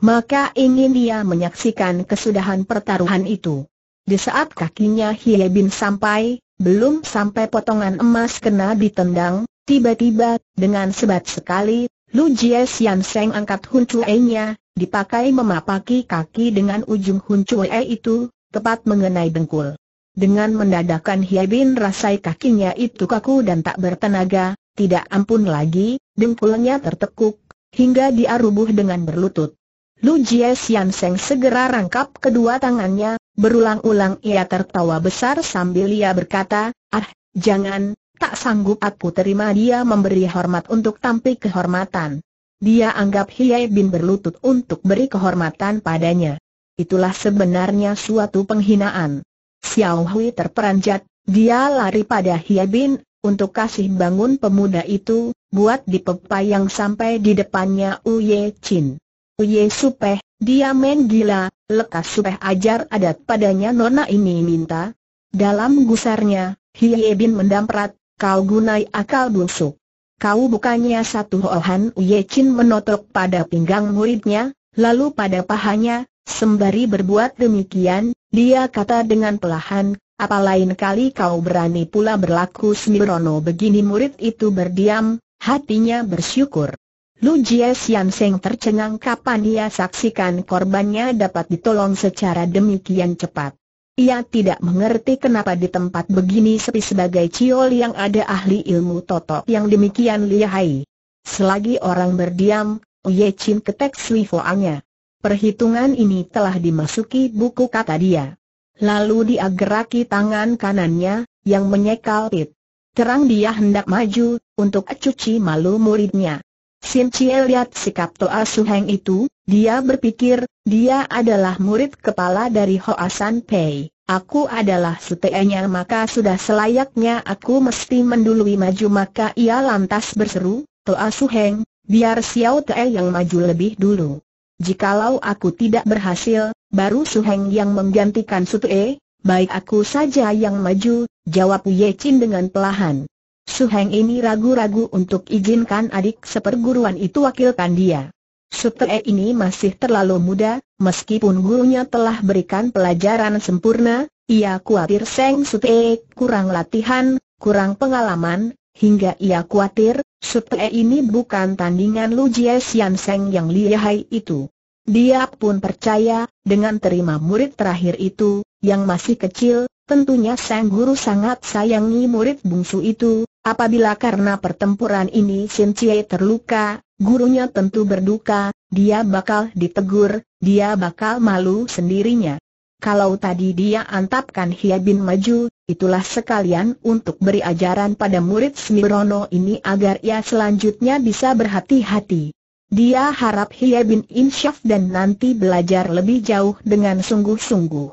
Maka ingin dia menyaksikan kesudahan pertaruhan itu. Di saat kakinya Hie Bin sampai, belum sampai potongan emas kena ditendang, tiba-tiba, dengan sebat sekali, Lu Jie Sian Seng angkat Hun Cue nya dipakai memapaki kaki dengan ujung Hun E itu, tepat mengenai dengkul. Dengan mendadakan Hie Bin rasai kakinya itu kaku dan tak bertenaga, tidak ampun lagi, dengkulnya tertekuk, hingga dia rubuh dengan berlutut. Lu Jie Sian Seng segera rangkap kedua tangannya, berulang-ulang ia tertawa besar sambil ia berkata, ah, jangan, tak sanggup aku terima dia memberi hormat untuk tampil kehormatan. Dia anggap Hiei Bin berlutut untuk beri kehormatan padanya. Itulah sebenarnya suatu penghinaan. Xiao Hui terperanjat, dia lari pada Hiei Bin, untuk kasih bangun pemuda itu, buat di yang sampai di depannya Uye Chin. Uye Supeh, dia main gila, lekas Supeh ajar adat padanya nona ini minta. Dalam gusarnya, Hiye Bin mendamprat, kau gunai akal busuk. Kau bukannya satu hohan Uye Chin menotok pada pinggang muridnya, lalu pada pahanya, sembari berbuat demikian, dia kata dengan pelahan, apa lain kali kau berani pula berlaku semirono begini murid itu berdiam, hatinya bersyukur. Lu Jie Sian Seng tercengang kapan ia saksikan korbannya dapat ditolong secara demikian cepat. Ia tidak mengerti kenapa di tempat begini sepi sebagai ciol yang ada ahli ilmu totok yang demikian lihai. Selagi orang berdiam, Uye Chin ketek Sui Foangnya. Perhitungan ini telah dimasuki buku kata dia. Lalu dia geraki tangan kanannya, yang menyekal pit. Terang dia hendak maju, untuk cuci malu muridnya. Sim Chie lihat sikap Toa Su Heng itu, dia berpikir, dia adalah murid kepala dari Hoasan Pei. Aku adalah sutenya maka sudah selayaknya aku mesti mendului maju maka ia lantas berseru, Toa Su Heng, biar Xiao Te yang maju lebih dulu. Jikalau aku tidak berhasil, baru Su Heng yang menggantikan Sutue, baik aku saja yang maju, jawab Ye Chin dengan pelahan. Suheng ini ragu-ragu untuk izinkan adik seperguruan itu wakilkan dia. Sutue ini masih terlalu muda, meskipun gurunya telah berikan pelajaran sempurna, ia khawatir Seng Sutue kurang latihan, kurang pengalaman, hingga ia khawatir, Sutue ini bukan tandingan Lu Jie Sian Seng yang lihai itu. Dia pun percaya, dengan terima murid terakhir itu, yang masih kecil, tentunya sang guru sangat sayangi murid bungsu itu, apabila karena pertempuran ini Sin Cie terluka, gurunya tentu berduka, dia bakal ditegur, dia bakal malu sendirinya. Kalau tadi dia antapkan Hia Bin maju, itulah sekalian untuk beri ajaran pada murid Smirono ini agar ia selanjutnya bisa berhati-hati. Dia harap Hia bin Insyaf dan nanti belajar lebih jauh dengan sungguh-sungguh.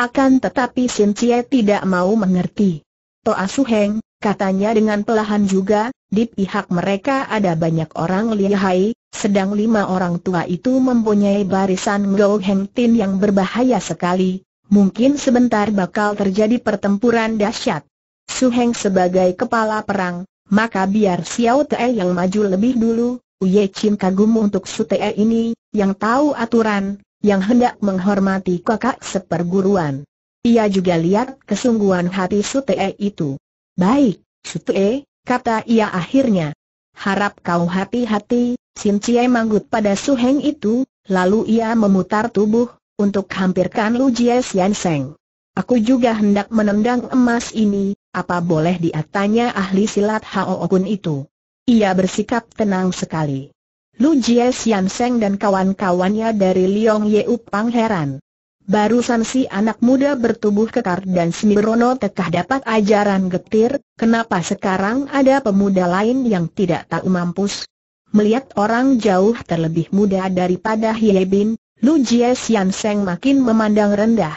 Akan tetapi Sin Cie tidak mau mengerti. Toa Heng, katanya dengan pelahan juga, di pihak mereka ada banyak orang lihai, sedang lima orang tua itu mempunyai barisan Ngo Heng Tin yang berbahaya sekali, mungkin sebentar bakal terjadi pertempuran dahsyat. Su Heng sebagai kepala perang, maka biar Xiao Te yang maju lebih dulu, Uye Chin kagum untuk Sutee ini, yang tahu aturan, yang hendak menghormati kakak seperguruan. Ia juga lihat kesungguhan hati Sutee itu. Baik, Sutee, kata ia akhirnya. Harap kau hati-hati, Sin Chie manggut pada Su Heng itu, lalu ia memutar tubuh, untuk hampirkan Lu Jie Sian Seng. Aku juga hendak menendang emas ini, apa boleh diatanya ahli silat Hao Kun itu. Ia bersikap tenang sekali. Lu Jie Sian Seng dan kawan-kawannya dari Liong Ye Upang heran. Barusan si anak muda bertubuh kekar dan Smirono tekah dapat ajaran getir, kenapa sekarang ada pemuda lain yang tidak tahu mampus? Melihat orang jauh terlebih muda daripada Hye Bin, Lu Jie Sian Seng makin memandang rendah.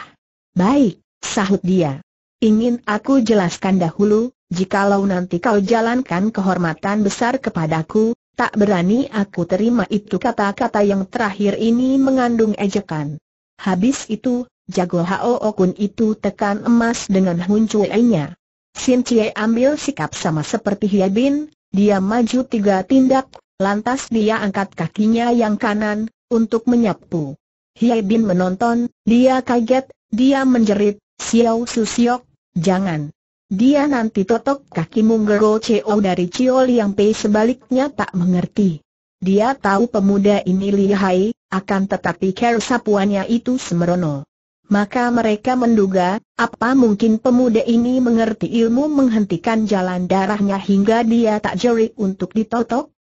Baik, sahut dia. Ingin aku jelaskan dahulu, Jikalau nanti kau jalankan kehormatan besar kepadaku, tak berani aku terima itu kata-kata yang terakhir ini mengandung ejekan. Habis itu, jago Hao Okun itu tekan emas dengan huncuainya. Sin Chie ambil sikap sama seperti Hia Bin, dia maju tiga tindak, lantas dia angkat kakinya yang kanan, untuk menyapu. Hia Bin menonton, dia kaget, dia menjerit, Xiao Su Siok, jangan. Dia nanti totok kaki Munggero CO dari Cio yang Pei sebaliknya tak mengerti. Dia tahu pemuda ini lihai, akan tetapi care sapuannya itu semerono. Maka mereka menduga, apa mungkin pemuda ini mengerti ilmu menghentikan jalan darahnya hingga dia tak jerik untuk ditotok?